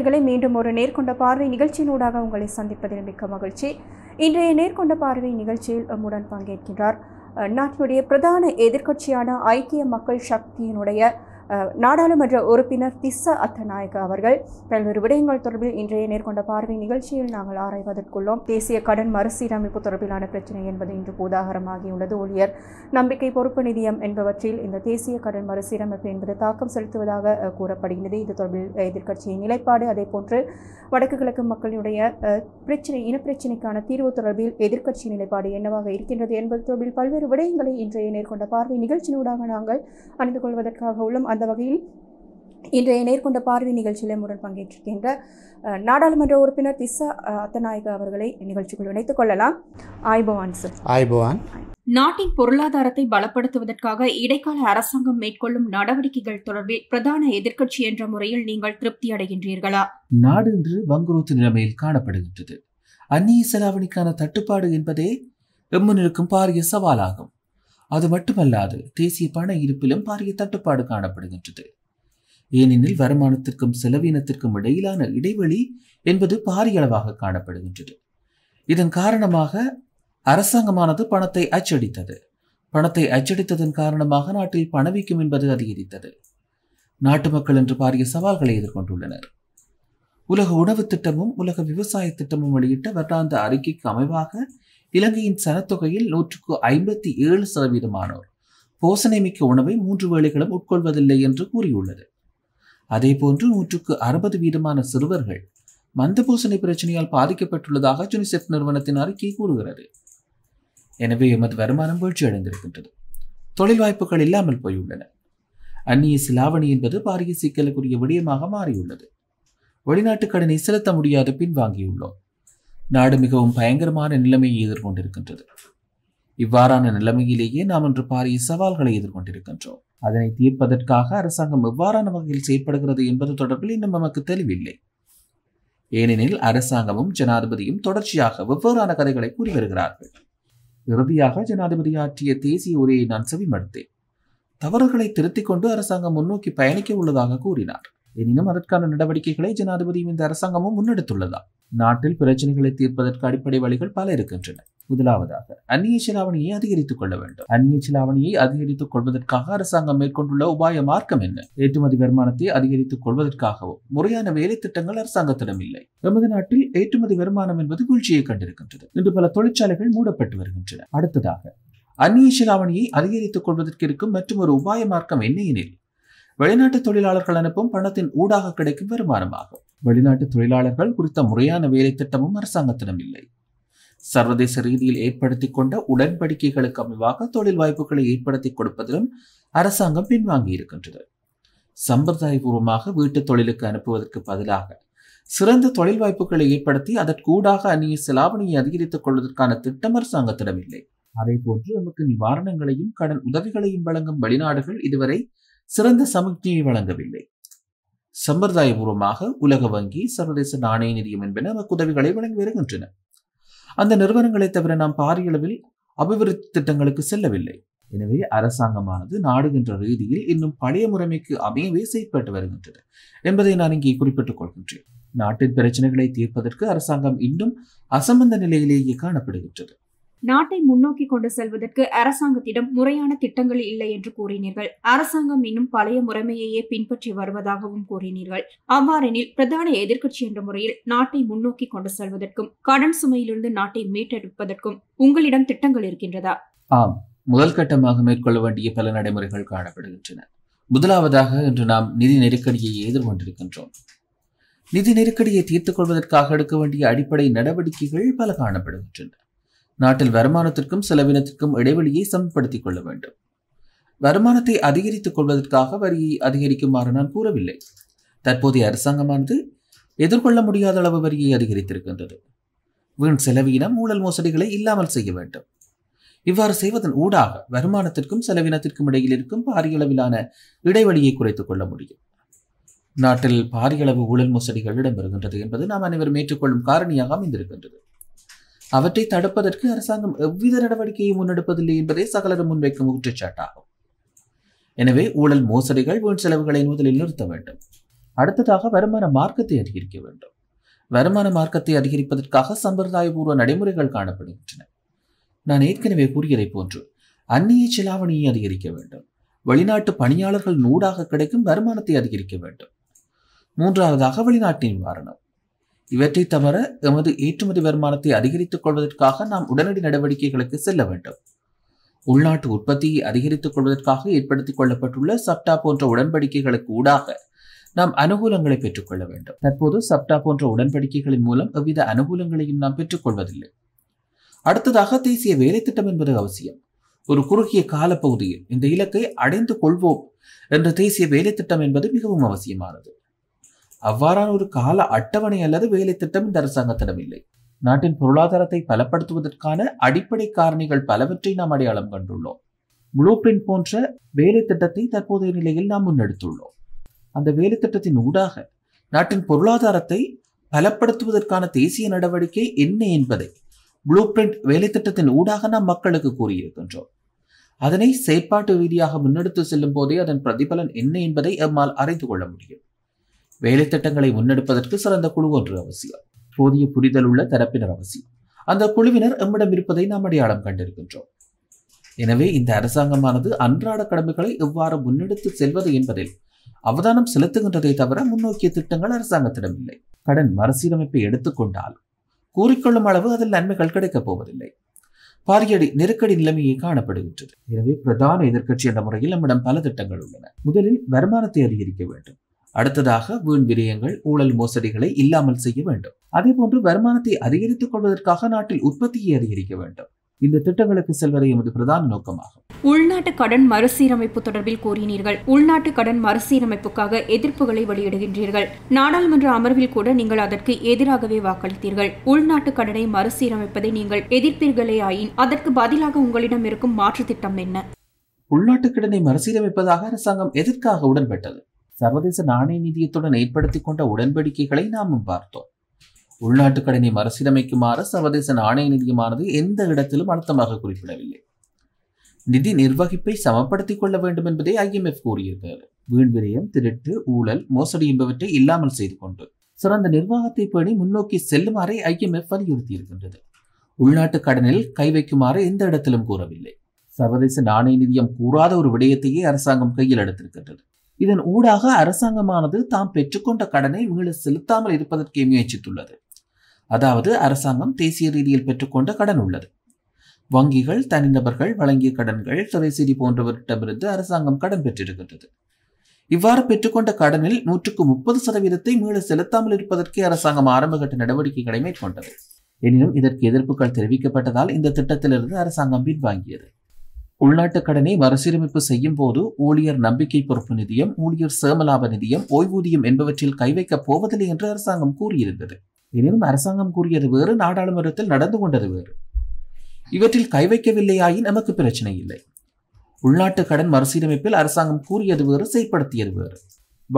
நேயர்களை மீண்டும் ஒரு நேர்கொண்ட பார்வை நிகழ்ச்சியினூடாக உங்களை சந்திப்பதில் மிக்க மகிழ்ச்சி இன்றைய நேர்கொண்ட பார்வை நிகழ்ச்சியில் நம்முடன் பங்கேற்கின்றார் நாட்டினுடைய பிரதான எதிர்க்கட்சியான ஐக்கிய மக்கள் சக்தியினுடைய நாடாளுமன்ற உறுப்பினர் திஸ்ஸ அத்தநாயக்க அவர்கள் பல்வேறு விடயங்கள் தொடர்பில் இன்றைய நேர்கொண்ட பார்வை நிகழ்ச்சியில் நாங்கள் ஆராய்வதற்குள்ளோம் தேசிய கடன் மறுசீரமைப்பு தொடர்பிலான பிரச்சனை என்பது இன்று போதாகரமாகியுள்ளது ஊழியர் நம்பிக்கை பொறுப்பு நிதியம் என்பவற்றில் இந்த தேசிய கடன் மறுசீரமைப்பு என்பது தாக்கம் செலுத்துவதாக கூறப்படுகிறது இது தொடர்பில் எதிர்க்கட்சியின் நிலைப்பாடு அதே போன்று வடக்கு கிழக்கு மக்களுடைய பிரச்சனை இனப்பிரச்சனைக்கான தீர்வு தொடர்பில் எதிர்க்கட்சி நிலைப்பாடு என்னவாக இருக்கின்றது என்பது தொடர்பில் பல்வேறு விடயங்களை இன்றைய மேற்கொண்ட பார்வை நிகழ்ச்சியினூடாக நாங்கள் அறிந்து கொள்வதற்காக உள்ளோம் அந்த வகையில் இன்றைய நேர்கொண்ட பார்வை நிகழ்ச்சியில் முரண் பங்கேற்றிருக்கின்ற நாடாளுமன்ற உறுப்பினர் திசா அத்தநாயக அவர்களை நிகழ்ச்சிக்குள் இணைத்துக் கொள்ளலாம் ஆய்பவான் சார் ஆய்பவான் நாட்டின் பொருளாதாரத்தை பலப்படுத்துவதற்காக இடைக்கால அரசாங்கம் மேற்கொள்ளும் நடவடிக்கைகள் தொடர்பில் பிரதான எதிர்க்கட்சி என்ற முறையில் நீங்கள் திருப்தி அடைகின்றீர்களா நாடு இன்று வங்குரோத்து நிலைமையில் காணப்படுகின்றது அந்நிய செலாவணிக்கான தட்டுப்பாடு என்பதே எம்முன் இருக்கும் பாரிய சவாலாகும் அது மட்டுமல்லாது தேசிய பண இருப்பிலும் பாரிய தட்டுப்பாடு காணப்படுகின்றது ஏனெனில் வருமானத்திற்கும் செலவினத்திற்கும் இடையிலான இடைவெளி என்பது பாரிய அளவாக காணப்படுகின்றது இதன் காரணமாக அரசாங்கமானது பணத்தை அச்சடித்தது பணத்தை அச்சடித்ததன் காரணமாக நாட்டில் பணவீக்கம் என்பது அதிகரித்தது நாட்டு மக்கள் என்று பாரிய சவால்களை எதிர்கொண்டுள்ளனர் உலக உணவு திட்டமும் உலக விவசாய திட்டமும் வெளியிட்ட வருடாந்த அறிக்கைக்கு அமைவாக இலங்கையின் சனத்தொகையில் நூற்றுக்கு ஐம்பத்தி ஏழு சதவீதமானோர் மிக்க உணவை மூன்று வேளைகளும் உட்கொள்வதில்லை என்று கூறியுள்ளது அதேபோன்று நூற்றுக்கு அறுபது வீதமான சிறுவர்கள் மந்த பூசணி பிரச்சனையால் பாதிக்கப்பட்டுள்ளதாக ஜூனிசெப் நிறுவனத்தின் அறிக்கை கூறுகிறது எனவே எமது வருமானம் வீழ்ச்சி அடைந்திருக்கின்றது தொழில் வாய்ப்புகள் இல்லாமல் போயுள்ளன அந்நிய சிலாவணி என்பது பாரிய சிக்கலுக்குரிய விடயமாக மாறியுள்ளது வெளிநாட்டு கடனை செலுத்த முடியாத பின்வாங்கியுள்ளோம் நாடு மிகவும் பயங்கரமான நிலைமையை எதிர்கொண்டிருக்கின்றது இவ்வாறான நிலைமையிலேயே நாம் இன்று பாரிய சவால்களை எதிர்கொண்டிருக்கின்றோம் அதனை தீர்ப்பதற்காக அரசாங்கம் எவ்வாறான வகையில் செயற்படுகிறது என்பது தொடர்பில் இன்னும் நமக்கு தெளிவில்லை ஏனெனில் அரசாங்கமும் ஜனாதிபதியும் தொடர்ச்சியாக வெவ்வேறான கதைகளை கூறி வருகிறார்கள் இறுதியாக ஜனாதிபதி ஆற்றிய தேசிய உரையை நான் செவிமடுத்தேன் தவறுகளை திருத்திக் கொண்டு அரசாங்கம் முன்னோக்கி பயணிக்க உள்ளதாக கூறினார் எனினும் அதற்கான நடவடிக்கைகளை ஜனாதிபதியும் இந்த அரசாங்கமும் முன்னெடுத்துள்ளதா நாட்டில் பிரச்சனைகளை தீர்ப்பதற்கு அடிப்படை வழிகள் பல இருக்கின்றன முதலாவதாக அந்நிய செலாவணியை அதிகரித்துக் கொள்ள வேண்டும் அந்நிய செலாவணியை அதிகரித்துக் கொள்வதற்காக அரசாங்கம் மேற்கொண்டுள்ள உபாய மார்க்கம் என்ன ஏற்றுமதி வருமானத்தை அதிகரித்துக் கொள்வதற்காகவும் முறையான வேலை திட்டங்கள் அரசாங்கத்திடம் இல்லை எமது நாட்டில் ஏற்றுமதி வருமானம் என்பது வீழ்ச்சியை கண்டிருக்கின்றது இன்று பல தொழிற்சாலைகள் மூடப்பட்டு வருகின்றன அடுத்ததாக அந்நிய செலாவணியை அதிகரித்துக் கொள்வதற்கு இருக்கும் மற்றும் ஒரு உபாய மார்க்கம் என்ன எனில் வெளிநாட்டு தொழிலாளர்கள் அனுப்பும் பணத்தின் ஊடாக கிடைக்கும் வருமானமாகும் வெளிநாட்டு தொழிலாளர்கள் குறித்த முறையான வேலை திட்டமும் அரசாங்கத்திடம் இல்லை சர்வதேச ரீதியில் ஏற்படுத்தி கொண்ட உடன்படிக்கைகளுக்கு அமைவாக தொழில் வாய்ப்புகளை ஏற்படுத்தி கொடுப்பதிலும் அரசாங்கம் பின்வாங்கி இருக்கின்றது சம்பிரதாயபூர்வமாக வீட்டு தொழிலுக்கு அனுப்புவதற்கு பதிலாக சிறந்த தொழில் வாய்ப்புகளை ஏற்படுத்தி அதற்கூடாக அந்நிய செலாவணியை அதிகரித்துக் கொள்வதற்கான திட்டம் அரசாங்கத்திடம் இல்லை அதே போன்று நமக்கு நிவாரணங்களையும் கடன் உதவிகளையும் வழங்கும் வெளிநாடுகள் இதுவரை சிறந்த சமிக்ஞையை வழங்கவில்லை சம்பிரதாயபூர்வமாக உலக வங்கி சர்வதேச நாணய நிதியம் என்பன உதவிகளை வழங்கி வருகின்றன அந்த நிறுவனங்களை தவிர நாம் பாரிய அளவில் அபிவிருத்தி திட்டங்களுக்கு செல்லவில்லை எனவே அரசாங்கமானது நாடுகின்ற ரீதியில் இன்னும் பழைய முறைமைக்கு அமையவே செயற்பட்டு வருகின்றது என்பதை நான் இங்கே குறிப்பிட்டுக் கொள்கின்றேன் நாட்டின் பிரச்சனைகளை தீர்ப்பதற்கு அரசாங்கம் இன்னும் அசம்பந்த நிலையிலேயே காணப்படுகின்றது நாட்டை முன்னோக்கி கொண்டு செல்வதற்கு அரசாங்கத்திடம் முறையான திட்டங்கள் இல்லை என்று கூறினீர்கள் அரசாங்கம் இன்னும் பழைய முறைமையையே பின்பற்றி வருவதாகவும் கூறினீர்கள் அவ்வாறெனில் பிரதான எதிர்க்கட்சி என்ற முறையில் நாட்டை முன்னோக்கி கொண்டு செல்வதற்கும் கடன் சுமையிலிருந்து நாட்டை மீட்டெடுப்பதற்கும் உங்களிடம் திட்டங்கள் இருக்கின்றதா ஆம் முதல் கட்டமாக மேற்கொள்ள வேண்டிய பல நடைமுறைகள் காணப்படுகின்றன முதலாவதாக இன்று நாம் நிதி நெருக்கடியை எதிர்கொண்டிருக்கின்றோம் நிதி நெருக்கடியை தீர்த்துக் கொள்வதற்காக எடுக்க வேண்டிய அடிப்படை நடவடிக்கைகள் பல காணப்படுகின்றன நாட்டில் வருமானத்திற்கும் செலவினத்திற்கும் இடைவெளியை சமப்படுத்திக் கொள்ள வேண்டும் வருமானத்தை அதிகரித்துக் கொள்வதற்காக வரியை அதிகரிக்குமாறு நான் கூறவில்லை தற்போதைய அரசாங்கமானது எதிர்கொள்ள முடியாத அளவு வரியை அதிகரித்திருக்கின்றது வீண் செலவினம் ஊழல் மோசடிகளை இல்லாமல் செய்ய வேண்டும் இவ்வாறு செய்வதன் ஊடாக வருமானத்திற்கும் செலவினத்திற்கும் இடையில் இருக்கும் பாரியளவிலான இடைவெளியை குறைத்துக் கொள்ள முடியும் நாட்டில் பாரியளவு ஊழல் மோசடிகள் இடம்பெறுகின்றது என்பது நாம் அனைவரும் ஏற்றுக்கொள்ளும் காரணியாக அமைந்திருக்கின்றது அவற்றை தடுப்பதற்கு அரசாங்கம் எவ்வித நடவடிக்கையும் முன்னெடுப்பதில்லை என்பதே சகலரும் முன்வைக்கும் குற்றச்சாட்டாகும் எனவே ஊழல் மோசடிகள் வீண் செலவுகளை முதலில் நிறுத்த வேண்டும் அடுத்ததாக வருமான மார்க்கத்தை அதிகரிக்க வேண்டும் வருமான மார்க்கத்தை அதிகரிப்பதற்காக சம்பிரதாயபூர்வ நடைமுறைகள் காணப்படுகின்றன நான் ஏற்கனவே கூறியதை போன்று அந்நிய செலாவணியை அதிகரிக்க வேண்டும் வெளிநாட்டு பணியாளர்கள் நூடாக கிடைக்கும் வருமானத்தை அதிகரிக்க வேண்டும் மூன்றாவதாக வெளிநாட்டின் வாரணம் இவற்றை தவிர எமது ஏற்றுமதி வருமானத்தை அதிகரித்துக் கொள்வதற்காக நாம் உடனடி நடவடிக்கைகளுக்கு செல்ல வேண்டும் உள்நாட்டு உற்பத்தியை அதிகரித்துக் கொள்வதற்காக ஏற்படுத்திக் கொள்ளப்பட்டுள்ள சப்டா போன்ற உடன்படிக்கைகளுக்கு ஊடாக நாம் அனுகூலங்களை பெற்றுக்கொள்ள வேண்டும் தற்போது சப்டா போன்ற உடன்படிக்கைகளின் மூலம் எவ்வித அனுகூலங்களையும் நாம் பெற்றுக்கொள்வதில்லை அடுத்ததாக தேசிய வேலை திட்டம் என்பது அவசியம் ஒரு குறுகிய காலப்பகுதியில் இந்த இலக்கை அடைந்து கொள்வோம் என்ற தேசிய வேலை திட்டம் என்பது மிகவும் அவசியமானது அவ்வாறான ஒரு கால அட்டவணை அல்லது வேலை திட்டம் இந்த அரசாங்கத்திடம் இல்லை நாட்டின் பொருளாதாரத்தை பலப்படுத்துவதற்கான அடிப்படை காரணிகள் பலவற்றை நாம் அடையாளம் கண்டுள்ளோம் ப்ளூ பிரிண்ட் போன்ற வேலை திட்டத்தை தற்போதைய நிலையில் நாம் முன்னெடுத்துள்ளோம் அந்த வேலை திட்டத்தின் ஊடாக நாட்டின் பொருளாதாரத்தை பலப்படுத்துவதற்கான தேசிய நடவடிக்கை என்ன என்பதை ப்ளூ பிரிண்ட் வேலை திட்டத்தின் ஊடாக நாம் மக்களுக்கு கூறியிருக்கின்றோம் அதனை செயற்பாட்டு ரீதியாக முன்னெடுத்து செல்லும் போதே அதன் பிரதிபலன் என்ன என்பதை எம்மால் அறிந்து கொள்ள முடியும் வேலை திட்டங்களை முன்னெடுப்பதற்கு சிறந்த குழு ஒன்று அவசியம் போதிய புரிதல் உள்ள தரப்பினர் அவசியம் அந்த குழுவினர் எம்மிடம் இருப்பதை நாம் அடையாளம் கண்டிருக்கின்றோம் எனவே இந்த அரசாங்கமானது அன்றாட கடமைகளை எவ்வாறு முன்னெடுத்து செல்வது என்பதில் அவதானம் செலுத்துகின்றதை தவிர முன்னோக்கிய திட்டங்கள் அரசாங்கத்திடம் இல்லை கடன் மறுசீரமைப்பை எடுத்துக்கொண்டால் கூறிக்கொள்ளும் அளவு அதில் நன்மைகள் கிடைக்கப் போவதில்லை பாரியடி நெருக்கடி நிலைமையை காணப்படுகின்றது எனவே பிரதான எதிர்க்கட்சி என்ற முறையில் நம்மிடம் பல திட்டங்கள் உள்ளன முதலில் வருமானத்தை அதிகரிக்க வேண்டும் அடுத்ததாக வீண் விரயங்கள் ஊழல் மோசடிகளை இல்லாமல் செய்ய வேண்டும் அதே போன்று வருமானத்தை அதிகரித்துக் கொள்வதற்காக நாட்டில் உற்பத்தியை அதிகரிக்க வேண்டும் இந்த திட்டங்களுக்கு செல்வதை எமது பிரதான நோக்கமாகும் உள்நாட்டு கடன் மறுசீரமைப்பு தொடர்பில் கூறினீர்கள் உள்நாட்டு கடன் மறுசீரமைப்புக்காக எதிர்ப்புகளை வெளியிடுகின்றீர்கள் நாடாளுமன்ற அமர்வில் கூட நீங்கள் அதற்கு எதிராகவே வாக்களித்தீர்கள் உள்நாட்டு கடனை மறுசீரமைப்பதை நீங்கள் எதிர்ப்பீர்களே ஆயின் அதற்கு பதிலாக உங்களிடம் இருக்கும் மாற்று திட்டம் என்ன உள்நாட்டு கடனை மறுசீரமைப்பதாக அரசாங்கம் எதற்காக உடன்பட்டது சர்வதேச நாணய நிதியத்துடன் ஏற்படுத்தி கொண்ட உடன்படிக்கைகளை நாமும் பார்த்தோம் உள்நாட்டு கடனை மறுசீரமைக்குமாறு சர்வதேச நாணய நிதியமானது எந்த இடத்திலும் அழுத்தமாக குறிப்பிடவில்லை நிதி நிர்வகிப்பை சமப்படுத்திக் கொள்ள வேண்டும் என்பதை ஐஎம்எஃப் கூறியிருக்கிறது வீண் விரயம் திருட்டு ஊழல் மோசடி என்பவற்றை இல்லாமல் செய்து கொண்டு சிறந்த நிர்வாகத்தை பேணி முன்னோக்கி செல்லுமாறை ஐஎம்எஃப் வலியுறுத்தியிருக்கின்றது உள்நாட்டு கடனில் கை வைக்குமாறு எந்த இடத்திலும் கூறவில்லை சர்வதேச நாணய நிதியம் கூறாத ஒரு விடயத்தையே அரசாங்கம் கையில் எடுத்திருக்கின்றது இதன் ஊடாக அரசாங்கமானது தாம் பெற்றுக்கொண்ட கடனை மீள செலுத்தாமல் இருப்பதற்கே முயற்சித்துள்ளது அதாவது அரசாங்கம் தேசிய ரீதியில் பெற்றுக்கொண்ட கடன் உள்ளது வங்கிகள் தனிநபர்கள் வழங்கிய கடன்கள் துறைசீரி போன்றவர்களிடமிருந்து அரசாங்கம் கடன் பெற்றிருக்கின்றது இவ்வாறு பெற்றுக்கொண்ட கடனில் நூற்றுக்கு முப்பது சதவீதத்தை மீள செலுத்தாமல் இருப்பதற்கே அரசாங்கம் ஆரம்பகட்ட நடவடிக்கைகளை மேற்கொண்டது எனினும் இதற்கு எதிர்ப்புகள் தெரிவிக்கப்பட்டதால் இந்த திட்டத்திலிருந்து அரசாங்கம் பின்வாங்கியது உள்நாட்டு கடனை மறுசீரமைப்பு செய்யும் போது ஊழியர் நம்பிக்கை பொறுப்பு நிதியம் ஊழியர் சேமலாப நிதியம் ஓய்வூதியம் என்பவற்றில் கை வைக்கப் போவதில்லை என்று அரசாங்கம் கூறியிருந்தது எனினும் அரசாங்கம் கூறியது வேறு நாடாளுமன்றத்தில் நடந்து கொண்டது வேறு இவற்றில் கை வைக்கவில்லையாயின் நமக்கு பிரச்சனை இல்லை உள்நாட்டு கடன் மறுசீரமைப்பில் அரசாங்கம் கூறியது வேறு செயற்படுத்தியது வேறு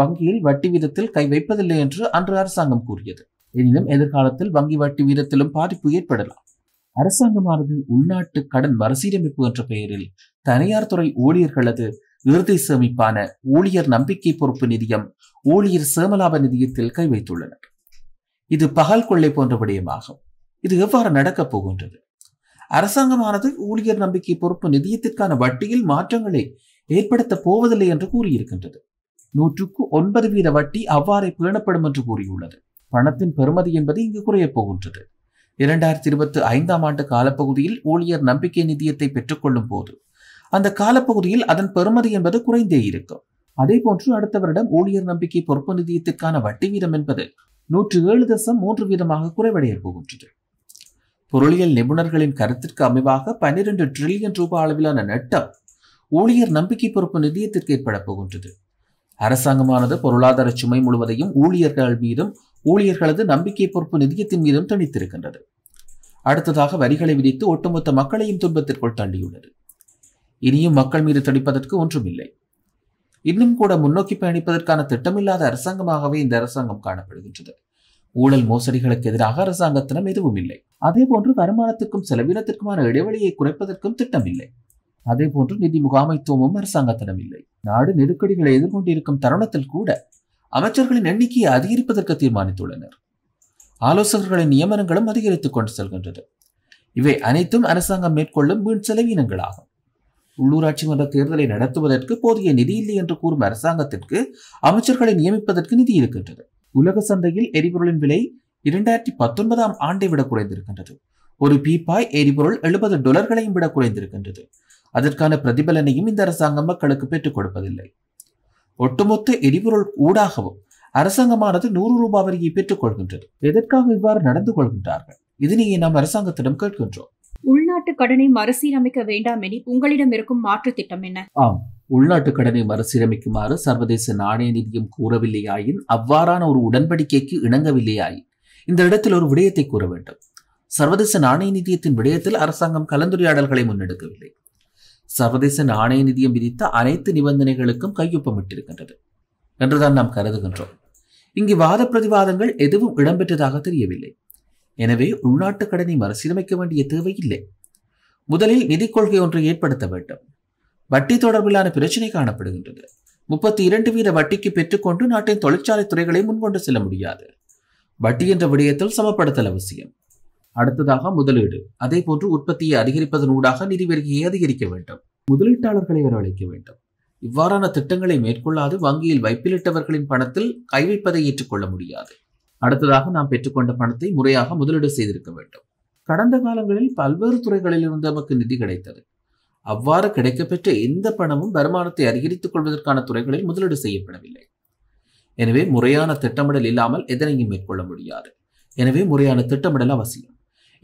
வங்கியில் வட்டி வீதத்தில் கை வைப்பதில்லை என்று அன்று அரசாங்கம் கூறியது எனினும் எதிர்காலத்தில் வங்கி வட்டி வீதத்திலும் பாதிப்பு ஏற்படலாம் அரசாங்கமானது உள்நாட்டு கடன் மறுசீரமைப்பு என்ற பெயரில் தனியார் துறை ஊழியர்களது இறுதி சேமிப்பான ஊழியர் நம்பிக்கை பொறுப்பு நிதியம் ஊழியர் சேமலாப நிதியத்தில் கை வைத்துள்ளனர் இது பகல் கொள்ளை போன்ற விடயமாகும் இது எவ்வாறு நடக்கப் போகின்றது அரசாங்கமானது ஊழியர் நம்பிக்கை பொறுப்பு நிதியத்திற்கான வட்டியில் மாற்றங்களை ஏற்படுத்த போவதில்லை என்று கூறியிருக்கின்றது நூற்றுக்கு ஒன்பது வீத வட்டி அவ்வாறே பேணப்படும் என்று கூறியுள்ளது பணத்தின் பெறுமதி என்பது இங்கு குறையப் போகின்றது இரண்டாயிரத்தி இருபத்தி ஐந்தாம் ஆண்டு காலப்பகுதியில் ஊழியர் நம்பிக்கை நிதியத்தை பெற்றுக்கொள்ளும் போது அந்த காலப்பகுதியில் அதன் பெறுமதி என்பது குறைந்தே இருக்கும் அதே போன்று அடுத்த வருடம் ஊழியர் நம்பிக்கை பொறுப்பு நிதியத்திற்கான வட்டி வீதம் என்பது நூற்று ஏழு தசம் மூன்று வீதமாக குறைவடைய போகின்றது பொருளியல் நிபுணர்களின் கருத்திற்கு அமைவாக பன்னிரண்டு டிரில்லியன் ரூபாய் அளவிலான நட்டம் ஊழியர் நம்பிக்கை பொறுப்பு நிதியத்திற்கு ஏற்பட போகின்றது அரசாங்கமானது பொருளாதார சுமை முழுவதையும் ஊழியர்கள் மீதும் ஊழியர்களது நம்பிக்கை பொறுப்பு நிதியத்தின் மீதும் தணித்திருக்கின்றது அடுத்ததாக வரிகளை விதித்து ஒட்டுமொத்த மக்களையும் துன்பத்திற்குள் தள்ளியுள்ளது இனியும் மக்கள் மீது திணிப்பதற்கு ஒன்றுமில்லை இன்னும் கூட முன்னோக்கி பயணிப்பதற்கான திட்டமில்லாத அரசாங்கமாகவே இந்த அரசாங்கம் காணப்படுகின்றது ஊழல் மோசடிகளுக்கு எதிராக அரசாங்கத்தினம் எதுவும் இல்லை அதே போன்று வருமானத்துக்கும் செலவினத்திற்குமான இடைவெளியை குறைப்பதற்கும் திட்டம் இல்லை அதே போன்று நிதி முகாமைத்துவமும் அரசாங்கத்திடம் இல்லை நாடு நெருக்கடிகளை எதிர்கொண்டிருக்கும் தருணத்தில் கூட அமைச்சர்களின் எண்ணிக்கையை அதிகரிப்பதற்கு தீர்மானித்துள்ளனர் ஆலோசகர்களின் நியமனங்களும் அதிகரித்துக் கொண்டு செல்கின்றது இவை அனைத்தும் அரசாங்கம் மேற்கொள்ளும் வீண் செலவினங்களாகும் உள்ளூராட்சி மன்ற தேர்தலை நடத்துவதற்கு போதிய நிதி இல்லை என்று கூறும் அரசாங்கத்திற்கு அமைச்சர்களை நியமிப்பதற்கு நிதி இருக்கின்றது உலக சந்தையில் எரிபொருளின் விலை இரண்டாயிரத்தி பத்தொன்பதாம் ஆண்டை விட குறைந்திருக்கின்றது ஒரு பீப்பாய் எரிபொருள் எழுபது டொலர்களையும் விட குறைந்திருக்கின்றது அதற்கான பிரதிபலனையும் இந்த அரசாங்கம் மக்களுக்கு பெற்றுக் கொடுப்பதில்லை ஒட்டுமொத்த எரிபொருள் ஊடாகவும் அரசாங்கமானது நூறு ரூபாய் வரியை பெற்றுக் கொள்கின்றது எதற்காக இவ்வாறு நடந்து கொள்கின்றார்கள் இதனையே நாம் அரசாங்கத்திடம் கேட்கின்றோம் உள்நாட்டு கடனை மறுசீரமைக்க வேண்டாம் என உங்களிடம் இருக்கும் மாற்று திட்டம் என்ன ஆம் உள்நாட்டு கடனை மறுசீரமைக்குமாறு சர்வதேச நாணய நிதியம் கூறவில்லையாயின் அவ்வாறான ஒரு உடன்படிக்கைக்கு இணங்கவில்லையாயின் இந்த இடத்தில் ஒரு விடயத்தை கூற வேண்டும் சர்வதேச நாணய நிதியத்தின் விடயத்தில் அரசாங்கம் கலந்துரையாடல்களை முன்னெடுக்கவில்லை சர்வதேச நாணய நிதியம் விதித்த அனைத்து நிபந்தனைகளுக்கும் கையொப்பமிட்டிருக்கின்றது என்றுதான் நாம் கருதுகின்றோம் இங்கு வாத பிரதிவாதங்கள் எதுவும் இடம்பெற்றதாக தெரியவில்லை எனவே உள்நாட்டு கடனை மறுசீரமைக்க வேண்டிய தேவையில்லை முதலில் நிதி கொள்கை ஒன்றை ஏற்படுத்த வேண்டும் வட்டி தொடர்பிலான பிரச்சனை காணப்படுகின்றது முப்பத்தி இரண்டு வீத வட்டிக்கு பெற்றுக்கொண்டு நாட்டின் தொழிற்சாலை துறைகளை முன்கொண்டு செல்ல முடியாது வட்டி என்ற விடயத்தில் சமப்படுத்தல் அவசியம் அடுத்ததாக முதலீடு அதே போன்று உற்பத்தியை அதிகரிப்பதனூடாக நிதி வருகையை அதிகரிக்க வேண்டும் முதலீட்டாளர்களை வரவழைக்க வேண்டும் இவ்வாறான திட்டங்களை மேற்கொள்ளாது வங்கியில் வைப்பிலிட்டவர்களின் பணத்தில் கைவிப்பதை ஏற்றுக்கொள்ள முடியாது அடுத்ததாக நாம் பெற்றுக்கொண்ட பணத்தை முறையாக முதலீடு செய்திருக்க வேண்டும் கடந்த காலங்களில் பல்வேறு துறைகளில் இருந்து நமக்கு நிதி கிடைத்தது அவ்வாறு கிடைக்கப்பெற்ற எந்த பணமும் வருமானத்தை அதிகரித்துக் கொள்வதற்கான துறைகளில் முதலீடு செய்யப்படவில்லை எனவே முறையான திட்டமிடல் இல்லாமல் எதனையும் மேற்கொள்ள முடியாது எனவே முறையான திட்டமிடல் அவசியம்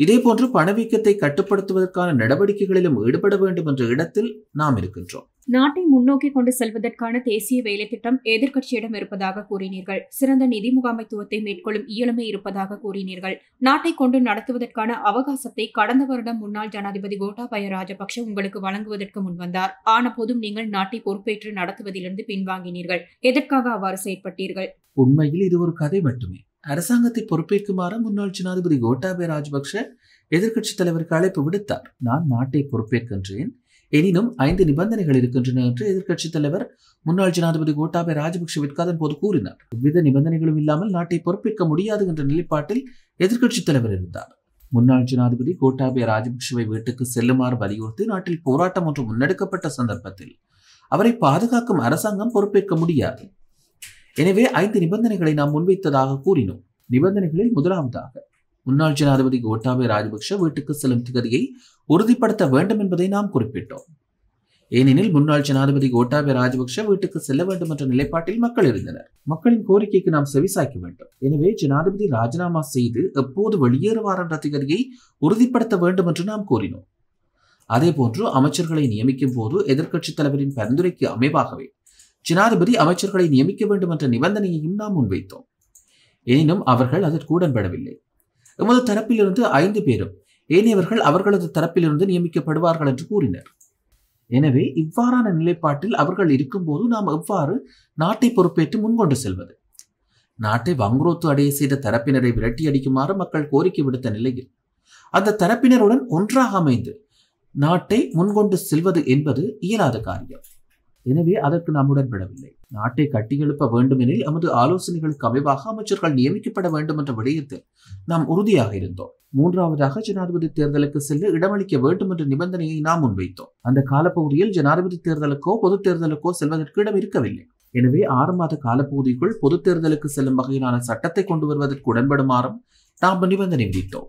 இதேபோன்று பணவீக்கத்தை கட்டுப்படுத்துவதற்கான நடவடிக்கைகளிலும் ஈடுபட வேண்டும் என்ற இடத்தில் நாம் இருக்கின்றோம் நாட்டை முன்னோக்கி கொண்டு செல்வதற்கான தேசிய வேலை திட்டம் எதிர்க்கட்சியிடம் இருப்பதாக கூறினீர்கள் சிறந்த நிதி முகாமைத்துவத்தை மேற்கொள்ளும் இயலுமை இருப்பதாக கூறினீர்கள் நாட்டை கொண்டு நடத்துவதற்கான அவகாசத்தை கடந்த வருடம் முன்னாள் ஜனாதிபதி கோட்டாபய ராஜபக்ஷ உங்களுக்கு வழங்குவதற்கு முன்வந்தார் ஆனபோதும் நீங்கள் நாட்டை பொறுப்பேற்று நடத்துவதிலிருந்து பின்வாங்கினீர்கள் எதற்காக அவ்வாறு செயற்பட்டீர்கள் உண்மையில் இது ஒரு கதை மட்டுமே அரசாங்கத்தை பொறுப்பேற்குமாறு முன்னாள் ஜனாதிபதி கோட்டாபே ராஜபக்ஷ எதிர்க்கட்சித் தலைவருக்கு அழைப்பு விடுத்தார் நான் நாட்டை பொறுப்பேற்கின்றேன் எனினும் ஐந்து நிபந்தனைகள் இருக்கின்றன என்று எதிர்க்கட்சித் தலைவர் முன்னாள் ஜனாதிபதி கோட்டாபே ராஜபக்ஷ விற்காதன் போது கூறினார் எவ்வித நிபந்தனைகளும் இல்லாமல் நாட்டை பொறுப்பேற்க முடியாது என்ற நிலைப்பாட்டில் எதிர்க்கட்சித் தலைவர் இருந்தார் முன்னாள் ஜனாதிபதி கோட்டாபே ராஜபக்ஷவை வீட்டுக்கு செல்லுமாறு வலியுறுத்தி நாட்டில் போராட்டம் ஒன்று முன்னெடுக்கப்பட்ட சந்தர்ப்பத்தில் அவரை பாதுகாக்கும் அரசாங்கம் பொறுப்பேற்க முடியாது எனவே ஐந்து நிபந்தனைகளை நாம் முன்வைத்ததாக கூறினோம் நிபந்தனைகளில் முதலாவதாக முன்னாள் ஜனாதிபதி கோட்டாபே ராஜபக்ஷ வீட்டுக்கு செல்லும் திகதியை உறுதிப்படுத்த வேண்டும் என்பதை நாம் குறிப்பிட்டோம் ஏனெனில் முன்னாள் ஜனாதிபதி கோட்டாபே ராஜபக்ஷ வீட்டுக்கு செல்ல வேண்டும் என்ற நிலைப்பாட்டில் மக்கள் இருந்தனர் மக்களின் கோரிக்கைக்கு நாம் செவிசாய்க்க வேண்டும் எனவே ஜனாதிபதி ராஜினாமா செய்து எப்போது வெளியேறுவார் என்ற திகதியை உறுதிப்படுத்த வேண்டும் என்று நாம் கூறினோம் அதேபோன்று அமைச்சர்களை நியமிக்கும் போது எதிர்க்கட்சித் தலைவரின் பரிந்துரைக்கு அமைவாகவே ஜனாதிபதி அமைச்சர்களை நியமிக்க வேண்டும் என்ற நிபந்தனையையும் நாம் முன்வைத்தோம் எனினும் அவர்கள் அதற்கு உடன்படவில்லை எமது தரப்பிலிருந்து ஐந்து பேரும் ஏனையவர்கள் அவர்களது தரப்பிலிருந்து நியமிக்கப்படுவார்கள் என்று கூறினர் எனவே இவ்வாறான நிலைப்பாட்டில் அவர்கள் இருக்கும்போது நாம் எவ்வாறு நாட்டை பொறுப்பேற்று முன்கொண்டு செல்வது நாட்டை வங்குரோத்து அடைய செய்த தரப்பினரை விரட்டி அடிக்குமாறு மக்கள் கோரிக்கை விடுத்த நிலையில் அந்த தரப்பினருடன் ஒன்றாக அமைந்து நாட்டை முன்கொண்டு செல்வது என்பது இயலாத காரியம் எனவே அதற்கு நாம் உடன்படவில்லை நாட்டை கட்டியெழுப்ப வேண்டுமெனில் நமது ஆலோசனைகளுக்கு அமைவாக அமைச்சர்கள் நியமிக்கப்பட வேண்டும் என்ற விடயத்தில் நாம் உறுதியாக இருந்தோம் மூன்றாவதாக ஜனாதிபதி தேர்தலுக்கு செல்ல இடமளிக்க வேண்டும் என்ற நிபந்தனையை நாம் முன்வைத்தோம் அந்த காலப்பகுதியில் ஜனாதிபதி தேர்தலுக்கோ பொது தேர்தலுக்கோ செல்வதற்கு இடம் இருக்கவில்லை எனவே ஆறு மாத காலப்பகுதிக்குள் பொது தேர்தலுக்கு செல்லும் வகையிலான சட்டத்தை கொண்டு வருவதற்கு உடன்படுமாறும் நாம் நிபந்தனை விதித்தோம்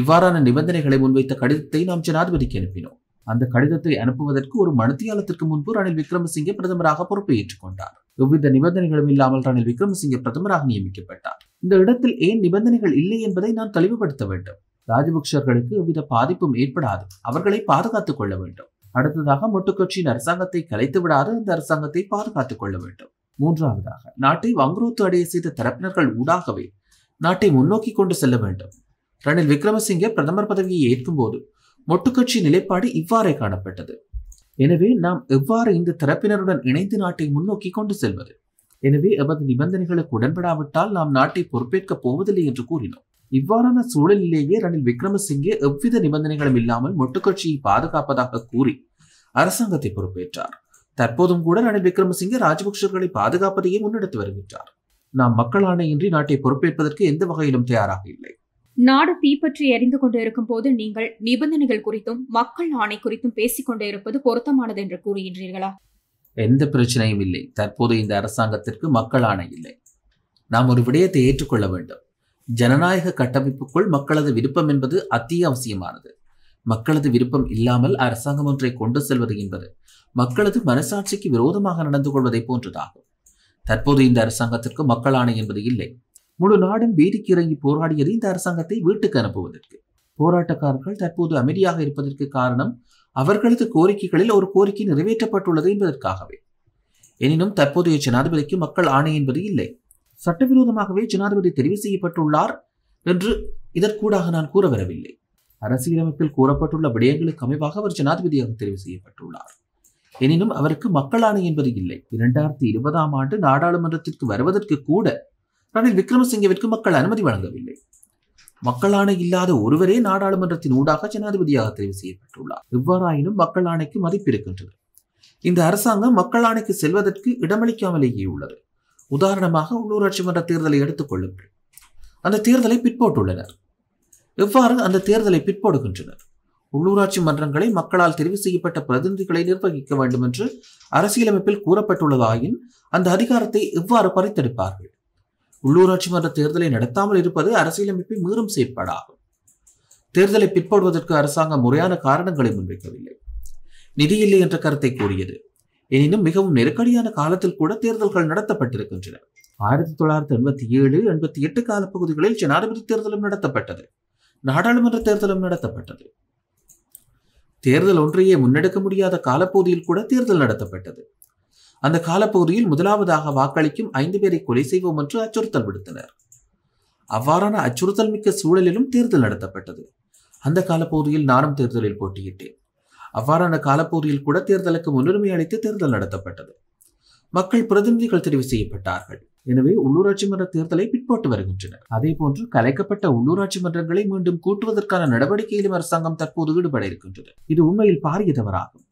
இவ்வாறான நிபந்தனைகளை முன்வைத்த கடிதத்தை நாம் ஜனாதிபதிக்கு அனுப்பினோம் அந்த கடிதத்தை அனுப்புவதற்கு ஒரு மனுத்தியாலத்திற்கு முன்பு ரணில் விக்ரமசிங்கே பிரதமராக பொறுப்பேற்றுக் கொண்டார் எவ்வித நிபந்தனைகளும் இல்லாமல் ரணில் விக்ரமசிங்கே பிரதமராக நியமிக்கப்பட்டார் இந்த இடத்தில் ஏன் நிபந்தனைகள் இல்லை என்பதை நான் தெளிவுபடுத்த வேண்டும் ராஜபக்சர்களுக்கு எவ்வித பாதிப்பும் ஏற்படாது அவர்களை பாதுகாத்துக் கொள்ள வேண்டும் அடுத்ததாக மொட்டுக்கட்சியின் அரசாங்கத்தை கலைத்து விடாது இந்த அரசாங்கத்தை பாதுகாத்துக் கொள்ள வேண்டும் மூன்றாவதாக நாட்டை வங்குரோத்து அடைய செய்த தரப்பினர்கள் ஊடாகவே நாட்டை முன்னோக்கி கொண்டு செல்ல வேண்டும் ரணில் விக்ரமசிங்கே பிரதமர் பதவியை ஏற்கும் போது மொட்டுக்கட்சி நிலைப்பாடு இவ்வாறே காணப்பட்டது எனவே நாம் எவ்வாறு இந்த தரப்பினருடன் இணைந்து நாட்டை முன்னோக்கி கொண்டு செல்வது எனவே எமது நிபந்தனைகளுக்கு உடன்படாவிட்டால் நாம் நாட்டை பொறுப்பேற்கப் போவதில்லை என்று கூறினோம் இவ்வாறான சூழலிலேயே ரணில் விக்ரமசிங்கே எவ்வித நிபந்தனைகளும் இல்லாமல் மொட்டுக்கட்சியை பாதுகாப்பதாக கூறி அரசாங்கத்தை பொறுப்பேற்றார் தற்போதும் கூட ரணில் விக்ரமசிங்கே ராஜபக்சர்களை பாதுகாப்பதையே முன்னெடுத்து வருகின்றார் நாம் மக்களான இன்றி நாட்டை பொறுப்பேற்பதற்கு எந்த வகையிலும் தயாராக இல்லை நாடு தீப்பற்றி எரிந்து கொண்டிருக்கும் போது நீங்கள் நிபந்தனைகள் குறித்தும் மக்கள் ஆணை குறித்தும் பேசிக் இருப்பது பொருத்தமானது என்று கூறுகின்றீர்களா எந்த பிரச்சனையும் இல்லை தற்போது இந்த அரசாங்கத்திற்கு மக்கள் ஆணை இல்லை நாம் ஒரு விடயத்தை ஏற்றுக்கொள்ள வேண்டும் ஜனநாயக கட்டமைப்புக்குள் மக்களது விருப்பம் என்பது அத்தியாவசியமானது மக்களது விருப்பம் இல்லாமல் அரசாங்கம் ஒன்றை கொண்டு செல்வது என்பது மக்களது மனசாட்சிக்கு விரோதமாக நடந்து கொள்வதை போன்றதாகும் தற்போது இந்த அரசாங்கத்திற்கு மக்கள் ஆணை என்பது இல்லை முழு நாடும் வேடிக்கை இறங்கி போராடியது இந்த அரசாங்கத்தை வீட்டுக்கு அனுப்புவதற்கு போராட்டக்காரர்கள் தற்போது அமைதியாக இருப்பதற்கு காரணம் அவர்களது கோரிக்கைகளில் ஒரு கோரிக்கை நிறைவேற்றப்பட்டுள்ளது என்பதற்காகவே எனினும் தற்போதைய ஜனாதிபதிக்கு மக்கள் ஆணை என்பது இல்லை சட்டவிரோதமாகவே ஜனாதிபதி தெரிவு செய்யப்பட்டுள்ளார் என்று இதற்கூடாக நான் கூற வரவில்லை அரசியலமைப்பில் கூறப்பட்டுள்ள விடயங்களுக்கு அமைவாக அவர் ஜனாதிபதியாக தெரிவு செய்யப்பட்டுள்ளார் எனினும் அவருக்கு மக்கள் ஆணை என்பது இல்லை இரண்டாயிரத்தி இருபதாம் ஆண்டு நாடாளுமன்றத்திற்கு வருவதற்கு கூட ரணில் விக்ரமசிங்கவிற்கு மக்கள் அனுமதி வழங்கவில்லை மக்கள் ஆணை இல்லாத ஒருவரே நாடாளுமன்றத்தின் ஊடாக ஜனாதிபதியாக தெரிவு செய்யப்பட்டுள்ளார் எவ்வாறாயினும் மக்கள் ஆணைக்கு மதிப்பு இருக்கின்றது இந்த அரசாங்கம் மக்கள் ஆணைக்கு செல்வதற்கு இடமளிக்காமலேயே உள்ளது உதாரணமாக உள்ளூராட்சி மன்ற தேர்தலை எடுத்துக் கொள்ளுங்கள் அந்த தேர்தலை பிற்போட்டுள்ளனர் எவ்வாறு அந்த தேர்தலை பிற்போடுகின்றனர் உள்ளூராட்சி மன்றங்களை மக்களால் தெரிவு செய்யப்பட்ட பிரதிநிதிகளை நிர்வகிக்க வேண்டும் என்று அரசியலமைப்பில் கூறப்பட்டுள்ளதாயின் அந்த அதிகாரத்தை எவ்வாறு பறித்தெடுப்பார்கள் உள்ளூராட்சி மன்ற தேர்தலை நடத்தாமல் இருப்பது அரசியலமைப்பை மீறும் செயற்பாடாகும் தேர்தலை பிற்படுவதற்கு அரசாங்கம் முறையான காரணங்களை முன்வைக்கவில்லை நிதி இல்லை என்ற கருத்தை கூறியது எனினும் மிகவும் நெருக்கடியான காலத்தில் கூட தேர்தல்கள் நடத்தப்பட்டிருக்கின்றன ஆயிரத்தி தொள்ளாயிரத்தி எண்பத்தி ஏழு எண்பத்தி எட்டு கால பகுதிகளில் ஜனாதிபதி தேர்தலும் நடத்தப்பட்டது நாடாளுமன்ற தேர்தலும் நடத்தப்பட்டது தேர்தல் ஒன்றையே முன்னெடுக்க முடியாத காலப்பகுதியில் கூட தேர்தல் நடத்தப்பட்டது அந்த காலப்பகுதியில் முதலாவதாக வாக்களிக்கும் ஐந்து பேரை கொலை செய்வோம் என்று அச்சுறுத்தல் விடுத்தனர் அவ்வாறான அச்சுறுத்தல் மிக்க சூழலிலும் தேர்தல் நடத்தப்பட்டது அந்த காலப்பகுதியில் நானும் தேர்தலில் போட்டியிட்டேன் அவ்வாறான காலப்பகுதியில் கூட தேர்தலுக்கு முன்னுரிமை அளித்து தேர்தல் நடத்தப்பட்டது மக்கள் பிரதிநிதிகள் தெரிவு செய்யப்பட்டார்கள் எனவே உள்ளூராட்சி மன்ற தேர்தலை பிற்போட்டு வருகின்றனர் அதே போன்று கலைக்கப்பட்ட உள்ளூராட்சி மன்றங்களை மீண்டும் கூட்டுவதற்கான நடவடிக்கையிலும் அரசாங்கம் தற்போது ஈடுபட இருக்கின்றது இது உண்மையில் பாரிய தவறாகும்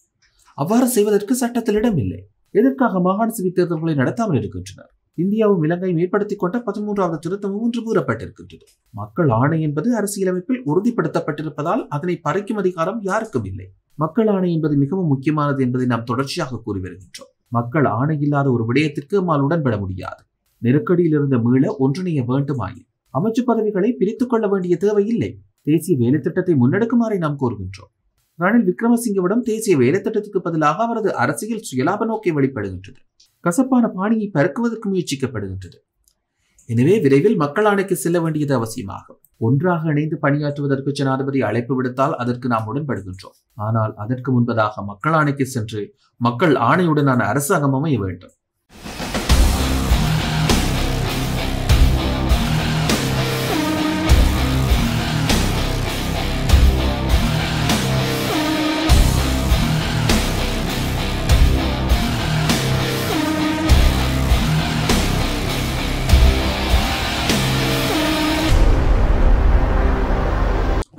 அவ்வாறு செய்வதற்கு சட்டத்தில் இடமில்லை எதற்காக மாகாண சபை தேர்தல்களை நடத்தாமல் இருக்கின்றனர் இந்தியாவும் இலங்கையும் ஏற்படுத்திக் கொண்ட பதிமூன்றாவது திருத்தம் ஒன்று கூறப்பட்டிருக்கின்றது மக்கள் ஆணை என்பது அரசியலமைப்பில் உறுதிப்படுத்தப்பட்டிருப்பதால் அதனை பறிக்கும் அதிகாரம் யாருக்கும் இல்லை மக்கள் ஆணை என்பது மிகவும் முக்கியமானது என்பதை நாம் தொடர்ச்சியாக கூறி வருகின்றோம் மக்கள் ஆணை இல்லாத ஒரு விடயத்திற்கு அம்மால் உடன்பட முடியாது நெருக்கடியிலிருந்து மீள ஒன்றிணைய வேண்டுமாயின் அமைச்சு பதவிகளை பிரித்துக் கொள்ள வேண்டிய தேவையில்லை தேசிய வேலை திட்டத்தை முன்னெடுக்குமாறை நாம் கோருகின்றோம் ரணில் விக்ரமசிங்கவிடம் தேசிய வேலைத்திட்டத்துக்கு பதிலாக அவரது அரசியல் சுயலாப நோக்கை வெளிப்படுகின்றது கசப்பான பாணியை பறக்குவதற்கு முயற்சிக்கப்படுகின்றது எனவே விரைவில் மக்கள் ஆணைக்கு செல்ல வேண்டியது அவசியமாகும் ஒன்றாக இணைந்து பணியாற்றுவதற்கு ஜனாதிபதி அழைப்பு விடுத்தால் அதற்கு நாம் உடன்படுகின்றோம் ஆனால் அதற்கு முன்பதாக மக்கள் ஆணைக்கு சென்று மக்கள் ஆணையுடனான அரசாங்கம் அமைய வேண்டும்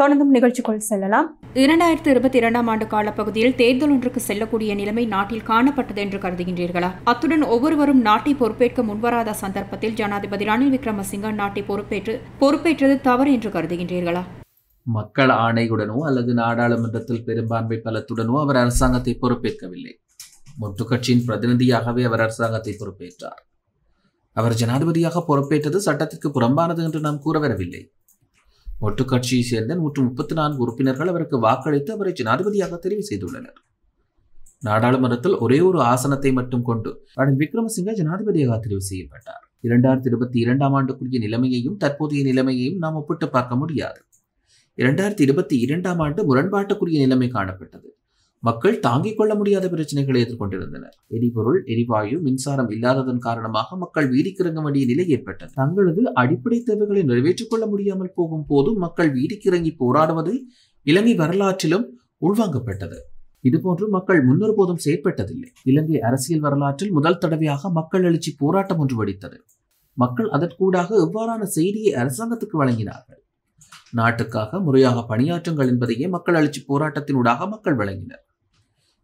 தொடர்ந்தும் நிகழ்ச்சிக்குள் செல்லலாம் இரண்டாயிரத்தி இருபத்தி இரண்டாம் ஆண்டு காலப்பகுதியில் தேர்தல் ஒன்றுக்கு செல்லக்கூடிய நிலைமை நாட்டில் காணப்பட்டது என்று கருதுகின்றீர்களா அத்துடன் ஒவ்வொருவரும் நாட்டை பொறுப்பேற்க முன்வராத சந்தர்ப்பத்தில் ஜனாதிபதி ரணில் விக்ரமசிங்க நாட்டை பொறுப்பேற்று பொறுப்பேற்றது தவறு என்று கருதுகின்றீர்களா மக்கள் ஆணையுடனோ அல்லது நாடாளுமன்றத்தில் பெரும்பான்மை பலத்துடனோ அவர் அரசாங்கத்தை பொறுப்பேற்கவில்லை முட்டு கட்சியின் பிரதிநிதியாகவே அவர் அரசாங்கத்தை பொறுப்பேற்றார் அவர் ஜனாதிபதியாக பொறுப்பேற்றது சட்டத்திற்கு புறம்பானது என்று நாம் கூற வரவில்லை ஒட்டு சேர்ந்த நூற்று முப்பத்தி நான்கு உறுப்பினர்கள் அவருக்கு வாக்களித்து அவரை ஜனாதிபதியாக தெரிவு செய்துள்ளனர் நாடாளுமன்றத்தில் ஒரே ஒரு ஆசனத்தை மட்டும் கொண்டு ரணில் விக்ரமசிங்க ஜனாதிபதியாக தெரிவு செய்யப்பட்டார் இரண்டாயிரத்தி இருபத்தி இரண்டாம் ஆண்டுக்குரிய நிலைமையையும் தற்போதைய நிலைமையையும் நாம் ஒப்பிட்டு பார்க்க முடியாது இரண்டாயிரத்தி இருபத்தி இரண்டாம் ஆண்டு முரண்பாட்டுக்குரிய நிலைமை காணப்பட்டது மக்கள் தாங்கிக் கொள்ள முடியாத பிரச்சனைகளை எதிர்கொண்டிருந்தனர் எரிபொருள் எரிவாயு மின்சாரம் இல்லாததன் காரணமாக மக்கள் வீதிக்கு வேண்டிய நிலை ஏற்பட்டது தங்களது அடிப்படை தேவைகளை நிறைவேற்றிக் கொள்ள முடியாமல் போகும் போது மக்கள் வீதிக்கு இறங்கி போராடுவது இலங்கை வரலாற்றிலும் உள்வாங்கப்பட்டது இதுபோன்று மக்கள் முன்னொருபோதும் செயற்பட்டதில்லை இலங்கை அரசியல் வரலாற்றில் முதல் தடவையாக மக்கள் எழுச்சி போராட்டம் ஒன்று வெடித்தது மக்கள் அதற்கூடாக எவ்வாறான செய்தியை அரசாங்கத்துக்கு வழங்கினார்கள் நாட்டுக்காக முறையாக பணியாற்றுங்கள் என்பதையே மக்கள் அழிச்சி போராட்டத்தினூடாக மக்கள் வழங்கினர்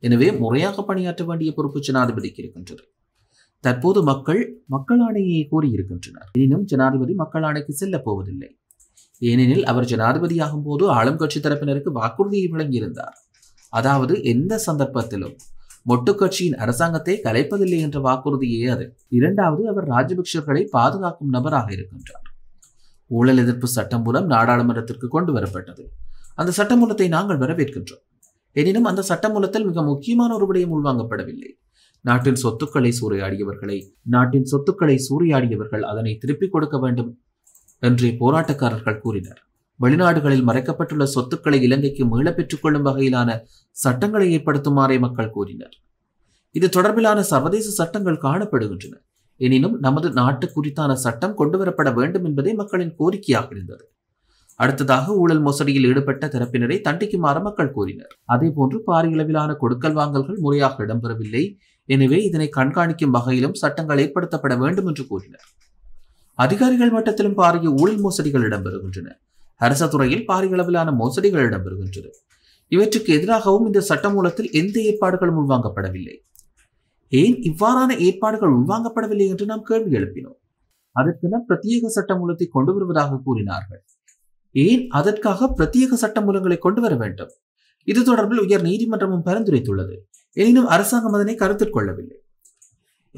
எனவே முறையாக பணியாற்ற வேண்டிய பொறுப்பு ஜனாதிபதிக்கு இருக்கின்றது தற்போது மக்கள் மக்களாணையை கோரியிருக்கின்றனர் எனினும் ஜனாதிபதி மக்களாணைக்கு செல்ல போவதில்லை ஏனெனில் அவர் ஜனாதிபதியாகும் போது ஆளும் கட்சி தரப்பினருக்கு வாக்குறுதியை வழங்கியிருந்தார் அதாவது எந்த சந்தர்ப்பத்திலும் மொட்டு கட்சியின் அரசாங்கத்தை கலைப்பதில்லை என்ற வாக்குறுதியே அது இரண்டாவது அவர் ராஜபக்சர்களை பாதுகாக்கும் நபராக இருக்கின்றார் ஊழல் எதிர்ப்பு சட்டம் மூலம் நாடாளுமன்றத்திற்கு கொண்டு வரப்பட்டது அந்த சட்டமூலத்தை நாங்கள் வரவேற்கின்றோம் எனினும் அந்த சட்டமூலத்தில் மிக முக்கியமான ஒரு விடயம் உள்வாங்கப்படவில்லை நாட்டின் சொத்துக்களை சூறையாடியவர்களை நாட்டின் சொத்துக்களை சூறையாடியவர்கள் அதனை திருப்பிக் கொடுக்க வேண்டும் என்று போராட்டக்காரர்கள் கூறினர் வெளிநாடுகளில் மறைக்கப்பட்டுள்ள சொத்துக்களை இலங்கைக்கு மீள பெற்றுக்கொள்ளும் வகையிலான சட்டங்களை ஏற்படுத்துமாறே மக்கள் கூறினர் இது தொடர்பிலான சர்வதேச சட்டங்கள் காணப்படுகின்றன எனினும் நமது நாட்டு குறித்தான சட்டம் கொண்டுவரப்பட வேண்டும் என்பதே மக்களின் கோரிக்கையாக இருந்தது அடுத்ததாக ஊழல் மோசடியில் ஈடுபட்ட தரப்பினரை தண்டிக்குமாறு மக்கள் கூறினர் அதேபோன்று பாரியளவிலான கொடுக்கல் வாங்கல்கள் முறையாக இடம்பெறவில்லை எனவே இதனை கண்காணிக்கும் வகையிலும் சட்டங்கள் ஏற்படுத்தப்பட வேண்டும் என்று கூறினர் அதிகாரிகள் மட்டத்திலும் பாரிய ஊழல் மோசடிகள் இடம்பெறுகின்றன அரச துறையில் பாரியளவிலான அளவிலான மோசடிகள் இடம்பெறுகின்றன இவற்றுக்கு எதிராகவும் இந்த சட்டமூலத்தில் எந்த ஏற்பாடுகளும் உள்வாங்கப்படவில்லை ஏன் இவ்வாறான ஏற்பாடுகள் உள்வாங்கப்படவில்லை என்று நாம் கேள்வி எழுப்பினோம் அதற்கென பிரத்யேக சட்டமூலத்தை கொண்டு வருவதாக கூறினார்கள் ஏன் அதற்காக பிரத்யேக சட்டமூலங்களை கொண்டு வர வேண்டும் இது தொடர்பில் உயர் நீதிமன்றமும் பரிந்துரைத்துள்ளது எனினும் அரசாங்கம் அதனை கருத்தில் கொள்ளவில்லை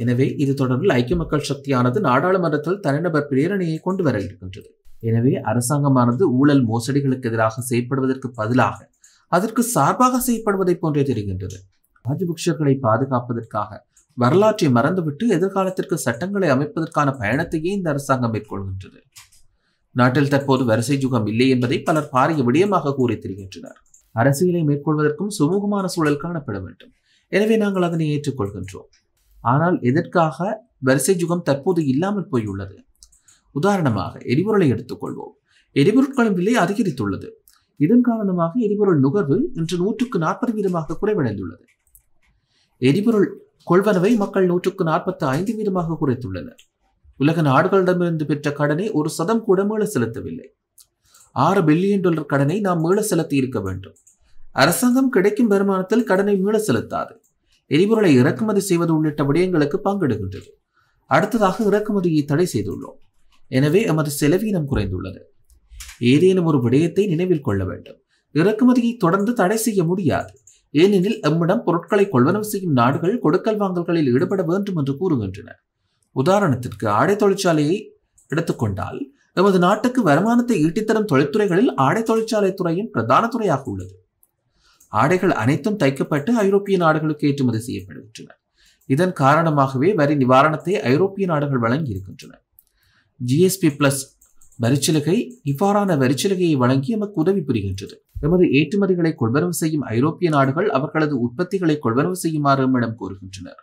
எனவே இது தொடர்பில் ஐக்கிய மக்கள் சக்தியானது நாடாளுமன்றத்தில் தனிநபர் பிரேரணையை கொண்டு வர இருக்கின்றது எனவே அரசாங்கமானது ஊழல் மோசடிகளுக்கு எதிராக செயற்படுவதற்கு பதிலாக அதற்கு சார்பாக செயற்படுவதை போன்றே தெரிகின்றது ராஜபக்ஷர்களை பாதுகாப்பதற்காக வரலாற்றை மறந்துவிட்டு எதிர்காலத்திற்கு சட்டங்களை அமைப்பதற்கான பயணத்தையே இந்த அரசாங்கம் மேற்கொள்கின்றது நாட்டில் தற்போது வரிசை யுகம் இல்லை என்பதை பலர் பாரிய விடயமாக கூறி தெரிகின்றனர் அரசியலை மேற்கொள்வதற்கும் சுமூகமான சூழல் காணப்பட வேண்டும் எனவே நாங்கள் அதனை ஏற்றுக்கொள்கின்றோம் ஆனால் எதற்காக வரிசை யுகம் தற்போது இல்லாமல் போயுள்ளது உதாரணமாக எரிபொருளை எடுத்துக்கொள்வோம் எரிபொருட்களின் விலை அதிகரித்துள்ளது இதன் காரணமாக எரிபொருள் நுகர்வு இன்று நூற்றுக்கு நாற்பது வீதமாக குறைவடைந்துள்ளது எரிபொருள் கொள்வனவை மக்கள் நூற்றுக்கு நாற்பத்தி ஐந்து வீதமாக குறைத்துள்ளனர் உலக நாடுகளிடமிருந்து பெற்ற கடனை ஒரு சதம் கூட மீள செலுத்தவில்லை ஆறு பில்லியன் டாலர் கடனை நாம் மீள செலுத்தி இருக்க வேண்டும் அரசாங்கம் கிடைக்கும் வருமானத்தில் கடனை மீள செலுத்தாது எரிபொருளை இறக்குமதி செய்வது உள்ளிட்ட விடயங்களுக்கு பங்கெடுக்கின்றது அடுத்ததாக இறக்குமதியை தடை செய்துள்ளோம் எனவே எமது செலவீனம் குறைந்துள்ளது ஏதேனும் ஒரு விடயத்தை நினைவில் கொள்ள வேண்டும் இறக்குமதியை தொடர்ந்து தடை செய்ய முடியாது ஏனெனில் எம்மிடம் பொருட்களை கொள்வனவு செய்யும் நாடுகள் கொடுக்கல் வாங்கல்களில் ஈடுபட வேண்டும் என்று கூறுகின்றன உதாரணத்திற்கு ஆடை தொழிற்சாலையை எடுத்துக்கொண்டால் எமது நாட்டுக்கு வருமானத்தை ஈட்டித்தரும் தொழிற்துறைகளில் ஆடை தொழிற்சாலை துறையும் பிரதான துறையாக உள்ளது ஆடைகள் அனைத்தும் தைக்கப்பட்டு ஐரோப்பிய நாடுகளுக்கு ஏற்றுமதி செய்யப்படுகின்றன இதன் காரணமாகவே வரி நிவாரணத்தை ஐரோப்பிய நாடுகள் வழங்கி இருக்கின்றன ஜிஎஸ்பி பிளஸ் வரிச்சலுகை இவ்வாறான வரிச்சலுகையை வழங்கி நமக்கு உதவி புரிகின்றது எமது ஏற்றுமதிகளை கொள்வரவு செய்யும் ஐரோப்பிய நாடுகள் அவர்களது உற்பத்திகளை கொள்வரவு செய்யுமாறு எம்மிடம் கூறுகின்றனர்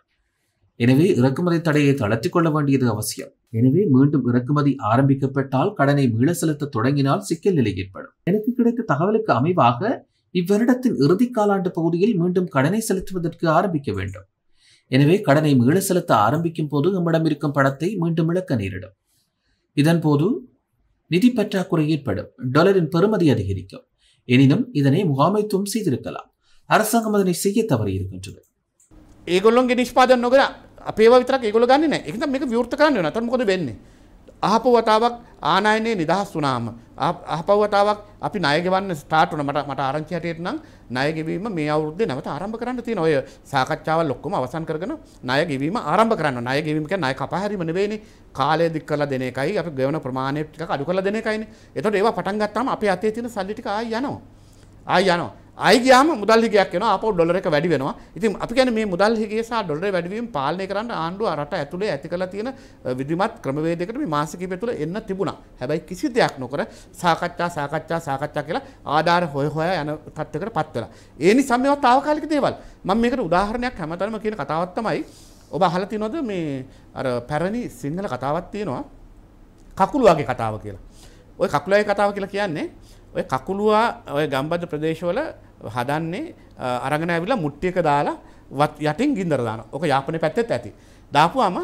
எனவே இறக்குமதி தடையை தளர்த்திக் கொள்ள வேண்டியது அவசியம் எனவே மீண்டும் இறக்குமதி ஆரம்பிக்கப்பட்டால் கடனை மீள செலுத்த தொடங்கினால் சிக்கல் நிலை ஏற்படும் எனக்கு கிடைத்த தகவலுக்கு அமைவாக இவ்வருடத்தின் இறுதி காலாண்டு பகுதியில் மீண்டும் கடனை செலுத்துவதற்கு ஆரம்பிக்க வேண்டும் எனவே கடனை மீள செலுத்த ஆரம்பிக்கும் போது நம்மிடம் இருக்கும் பணத்தை மீண்டும் இழக்க நேரிடும் இதன் போது நிதி பற்றாக்குறை ஏற்படும் டாலரின் பெறுமதி அதிகரிக்கும் எனினும் இதனை முகாமைத்துவம் செய்திருக்கலாம் அரசாங்கம் அதனை செய்ய தவறி இருக்கின்றது ඒගොල්ොන්ගේ නිෂ්පාදන් නොකර අපේ විතරක් ඒගොල ගන්න එක මේක විවෘත කරන්න නතර මොද වෙන්නේ අහපවතාවක් ආනායනයේ නිදහස් වුණාම අහපවතාවක් අපි ණය ගෙවන්න ස්ටාර්ට් වුණා මට මට ආරංචි හැටියට නම් ණය ගෙවීම මේ අවුරුද්දේ නැවත ආරම්භ කරන්න තියෙනවා. ඔය සාකච්ඡාවල් ඔක්කොම අවසන් කරගෙන ණය ගෙවීම ආරම්භ කරන්න. ණය ගෙවීම කියන්නේ ණය කපා හැරීම නෙවෙයිනේ. කාලය දික් කරලා දෙන එකයි අපි ගෙවන ප්‍රමාණය ටිකක් අඩු කරලා දෙන එකයිනේ. එතකොට ඒවා පටන් ගත්තාම අපේ අතේ තියෙන සල්ලි ටික ආයෙ යනවා. ආයෙ යනවා. අයිගයාම මුදල් හිගයක් වෙන අප ඩොලර එක වැඩි වෙනවා ඉතින් අපි ගැන මේ මුදල් හිගේසා ඩොලර වැඩවීම පාලනය කරන්න ආණ්ඩුව අරට ඇතුළේ ඇති කළ තියෙන විදිමත් ක්‍රමවේදකට මේ මාසකීපය තුළ එන්න තිබුණා හැබැයි කිසි දෙයක් නොකර සාකච්ඡා සාකච්ඡා සාකච්ඡා කියලා ආධාර හොය හොය යන තත්ත්වකට පත් වෙලා ඒ නිසා මේවා తాවකාලික දේවල් මම මේකට උදාහරණයක් හැමතැනම කියන කතාවක් තමයි ඔබ අහලා තිනොද මේ අර පැරණි සිංහල කතාවක් තියෙනවා කකුළු වගේ කතාව කියලා. ওই කකුළු වගේ කතාව කියලා කියන්නේ ඔය කකුළුවා ඔය ගම්බද ප්‍රදේශවල හදන්නේ අරගෙන ඇවිල්ලා මුට්ටියක දාලා වත් යටින් ගින්දර දානවා. ඔක යාපනයේ පැත්තෙත් ඇති. දාපුවාම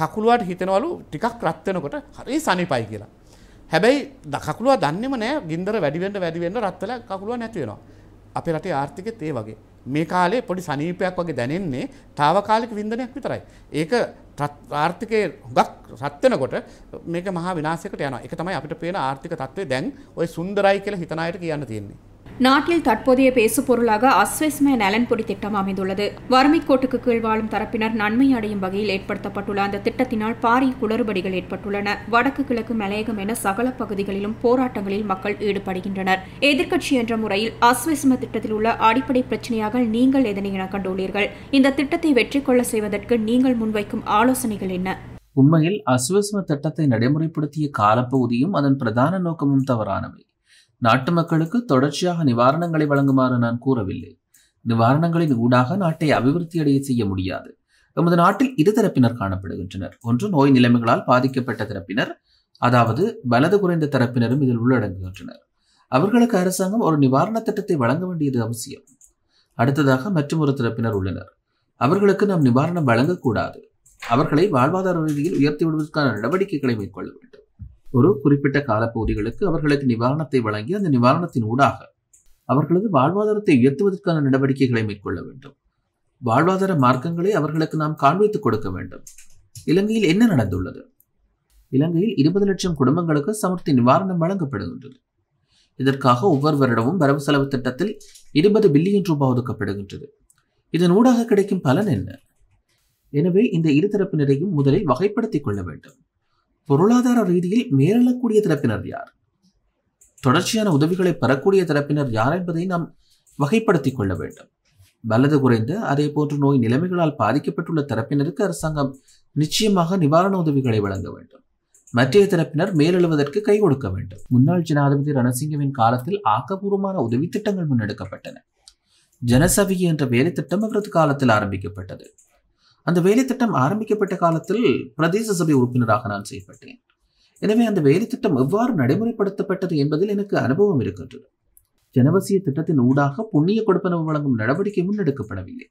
කකුළුවාට හිතනවලු ටිකක් රත් වෙනකොට හරි සනිපයි කියලා. හැබැයි කකුළුවා දන්නේම නෑ ගින්දර වැඩි වෙන්න වැඩි වෙන්න රත් වෙලා කකුළුවා නැති වෙනවා. අපේ රටේ ආර්ථිකෙත් ඒ වගේ. මේ කාලේ පොඩි සනීපයක් වගේ දැනෙන්නේ తాවකාලික වින්දනයක් විතරයි. ඒක ආර්ථිකය හුඟක් රත්වෙනකොට මේක මහා විනාසයකට යනවා. ඒක තමයි අපිට පේන ආර්ථික තත්ත්වය දැන් ওই සුන්දරයි කියලා හිතන අයට කියන්න තියෙන්නේ. நாட்டில் தற்போதைய பேசுபொருளாக அஸ்வஸ்மய நலன்பொடி திட்டம் அமைந்துள்ளது வறுமை கோட்டுக்கு கீழ் வாழும் தரப்பினர் நன்மை அடையும் வகையில் ஏற்படுத்தப்பட்டுள்ள அந்த திட்டத்தினால் பாரிய குளறுபடிகள் ஏற்பட்டுள்ளன வடக்கு கிழக்கு மலையகம் என சகல பகுதிகளிலும் போராட்டங்களில் மக்கள் ஈடுபடுகின்றனர் எதிர்க்கட்சி என்ற முறையில் அஸ்வஸ்ம திட்டத்தில் உள்ள அடிப்படை பிரச்சனையாக நீங்கள் எதனை என கண்டுள்ளீர்கள் இந்த திட்டத்தை வெற்றி கொள்ள செய்வதற்கு நீங்கள் முன்வைக்கும் ஆலோசனைகள் என்ன உண்மையில் அஸ்வஸ்ம திட்டத்தை நடைமுறைப்படுத்திய காலப்பகுதியும் அதன் பிரதான நோக்கமும் தவறானவை நாட்டு மக்களுக்கு தொடர்ச்சியாக நிவாரணங்களை வழங்குமாறு நான் கூறவில்லை நிவாரணங்களின் ஊடாக நாட்டை அபிவிருத்தி அடைய செய்ய முடியாது எமது நாட்டில் இரு தரப்பினர் காணப்படுகின்றனர் ஒன்று நோய் நிலைமைகளால் பாதிக்கப்பட்ட தரப்பினர் அதாவது வலது குறைந்த தரப்பினரும் இதில் உள்ளடங்குகின்றனர் அவர்களுக்கு அரசாங்கம் ஒரு நிவாரண திட்டத்தை வழங்க வேண்டியது அவசியம் அடுத்ததாக மற்றும் ஒரு தரப்பினர் உள்ளனர் அவர்களுக்கு நாம் நிவாரணம் வழங்கக்கூடாது அவர்களை வாழ்வாதார ரீதியில் உயர்த்தி விடுவதற்கான நடவடிக்கைகளை மேற்கொள்ள வேண்டும் ஒரு குறிப்பிட்ட காலப்பகுதிகளுக்கு அவர்களுக்கு நிவாரணத்தை வழங்கி அந்த நிவாரணத்தின் ஊடாக அவர்களது வாழ்வாதாரத்தை உயர்த்துவதற்கான நடவடிக்கைகளை மேற்கொள்ள வேண்டும் வாழ்வாதார மார்க்கங்களை அவர்களுக்கு நாம் காண்பித்துக் கொடுக்க வேண்டும் இலங்கையில் என்ன நடந்துள்ளது இலங்கையில் இருபது லட்சம் குடும்பங்களுக்கு சமர்த்தி நிவாரணம் வழங்கப்படுகின்றது இதற்காக ஒவ்வொரு வருடமும் வரவு செலவு திட்டத்தில் இருபது பில்லியன் ரூபாய் ஒதுக்கப்படுகின்றது இதன் ஊடாக கிடைக்கும் பலன் என்ன எனவே இந்த இருதரப்பினரையும் முதலில் வகைப்படுத்திக் கொள்ள வேண்டும் பொருளாதார ரீதியில் மேலக்கூடிய தரப்பினர் யார் தொடர்ச்சியான உதவிகளை பெறக்கூடிய தரப்பினர் யார் என்பதை நாம் வகைப்படுத்திக் கொள்ள வேண்டும் வலது குறைந்து அதே போன்ற நோய் நிலைமைகளால் பாதிக்கப்பட்டுள்ள தரப்பினருக்கு அரசாங்கம் நிச்சயமாக நிவாரண உதவிகளை வழங்க வேண்டும் மற்றைய தரப்பினர் மேலெழுவதற்கு கை கொடுக்க வேண்டும் முன்னாள் ஜனாதிபதி ரணசிங்கவின் காலத்தில் ஆக்கப்பூர்வமான உதவி திட்டங்கள் முன்னெடுக்கப்பட்டன ஜனசவி என்ற வேலை திட்டம் அவரது காலத்தில் ஆரம்பிக்கப்பட்டது அந்த வேலைத்திட்டம் ஆரம்பிக்கப்பட்ட காலத்தில் பிரதேச சபை உறுப்பினராக நான் செயல்பட்டேன் எனவே அந்த வேலைத்திட்டம் எவ்வாறு நடைமுறைப்படுத்தப்பட்டது என்பதில் எனக்கு அனுபவம் இருக்கின்றது ஜனவசிய திட்டத்தின் ஊடாக புண்ணிய கொடுப்பனவு வழங்கும் நடவடிக்கை முன்னெடுக்கப்படவில்லை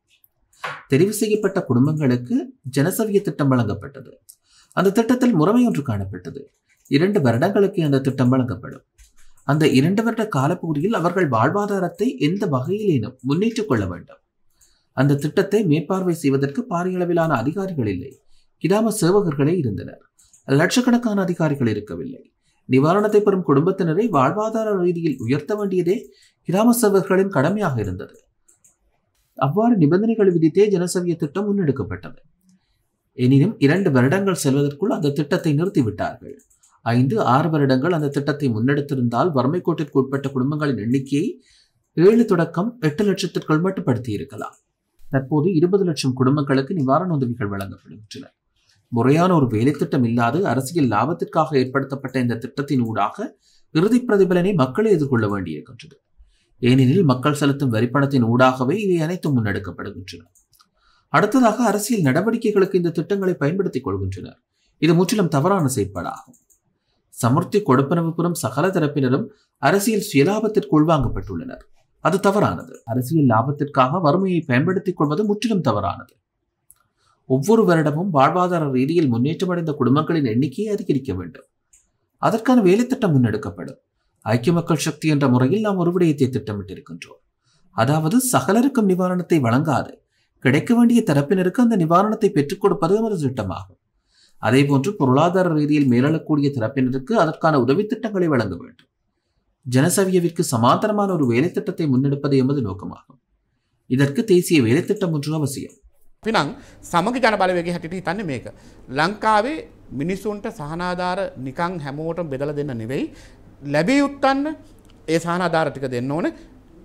தெரிவு செய்யப்பட்ட குடும்பங்களுக்கு ஜனசவிய திட்டம் வழங்கப்பட்டது அந்த திட்டத்தில் முறைமை ஒன்று காணப்பட்டது இரண்டு வருடங்களுக்கு அந்த திட்டம் வழங்கப்படும் அந்த இரண்டு வருட காலப்பகுதியில் அவர்கள் வாழ்வாதாரத்தை எந்த வகையிலேனும் முன்னேற்றிக் கொள்ள வேண்டும் அந்த திட்டத்தை மேற்பார்வை செய்வதற்கு பாரிய அளவிலான அதிகாரிகள் இல்லை கிராம சேவகர்களே இருந்தனர் லட்சக்கணக்கான அதிகாரிகள் இருக்கவில்லை நிவாரணத்தை பெறும் குடும்பத்தினரை வாழ்வாதார ரீதியில் உயர்த்த வேண்டியதே கிராம சேவகர்களின் கடமையாக இருந்தது அவ்வாறு நிபந்தனைகள் விதித்தே ஜனசவிய திட்டம் முன்னெடுக்கப்பட்டது எனினும் இரண்டு வருடங்கள் செல்வதற்குள் அந்த திட்டத்தை நிறுத்திவிட்டார்கள் ஐந்து ஆறு வருடங்கள் அந்த திட்டத்தை முன்னெடுத்திருந்தால் வறுமை கோட்டிற்கு உட்பட்ட குடும்பங்களின் எண்ணிக்கையை ஏழு தொடக்கம் எட்டு லட்சத்திற்குள் மட்டுப்படுத்தி இருக்கலாம் தற்போது இருபது லட்சம் குடும்பங்களுக்கு நிவாரண உதவிகள் வழங்கப்படுகின்றன முறையான ஒரு வேலை திட்டம் இல்லாது அரசியல் லாபத்திற்காக ஏற்படுத்தப்பட்ட இந்த திட்டத்தின் ஊடாக இறுதி பிரதிபலனை மக்களை எதிர்கொள்ள வேண்டியிருக்கின்றது ஏனெனில் மக்கள் செலுத்தும் வரிப்பணத்தின் ஊடாகவே இவை அனைத்தும் முன்னெடுக்கப்படுகின்றன அடுத்ததாக அரசியல் நடவடிக்கைகளுக்கு இந்த திட்டங்களை பயன்படுத்திக் கொள்கின்றனர் இது முற்றிலும் தவறான செயற்பாடாகும் சமர்த்தி கொடுப்பனவுபுறம் சகல தரப்பினரும் அரசியல் சுயலாபத்திற்கு உள்வாங்கப்பட்டுள்ளனர் அது தவறானது அரசியல் லாபத்திற்காக வறுமையை பயன்படுத்திக் கொள்வது முற்றிலும் தவறானது ஒவ்வொரு வருடமும் வாழ்வாதார ரீதியில் முன்னேற்றம் அடைந்த குடும்பங்களின் எண்ணிக்கையை அதிகரிக்க வேண்டும் அதற்கான வேலைத்திட்டம் முன்னெடுக்கப்படும் ஐக்கிய மக்கள் சக்தி என்ற முறையில் நாம் ஒரு விடயத்தை திட்டமிட்டிருக்கின்றோம் அதாவது சகலருக்கும் நிவாரணத்தை வழங்காது கிடைக்க வேண்டிய தரப்பினருக்கு அந்த நிவாரணத்தை பெற்றுக் கொடுப்பது நமது திட்டமாகும் அதேபோன்று பொருளாதார ரீதியில் மேலெழக்கூடிய தரப்பினருக்கு அதற்கான உதவி திட்டங்களை வழங்க வேண்டும் ஜனசவியவிற்கு சமாந்தரமான ஒரு வேலைத்திட்டத்தை முன்னெடுப்பது எமது நோக்கமாகும் இதற்கு தேசிய வேலைத்திட்டம் ஒன்று அவசியம் පිනං සමග ජනබලවගේ හැටිට හිතන්න මේක. ලංකාවේ මිනිස්සුන්ට සහනාධාර නිකං හැමෝට බෙදල දෙන්න නෙවෙයි. ලැබී උත්තන්න ඒ සහනාධාරටික දෙන්න ඕන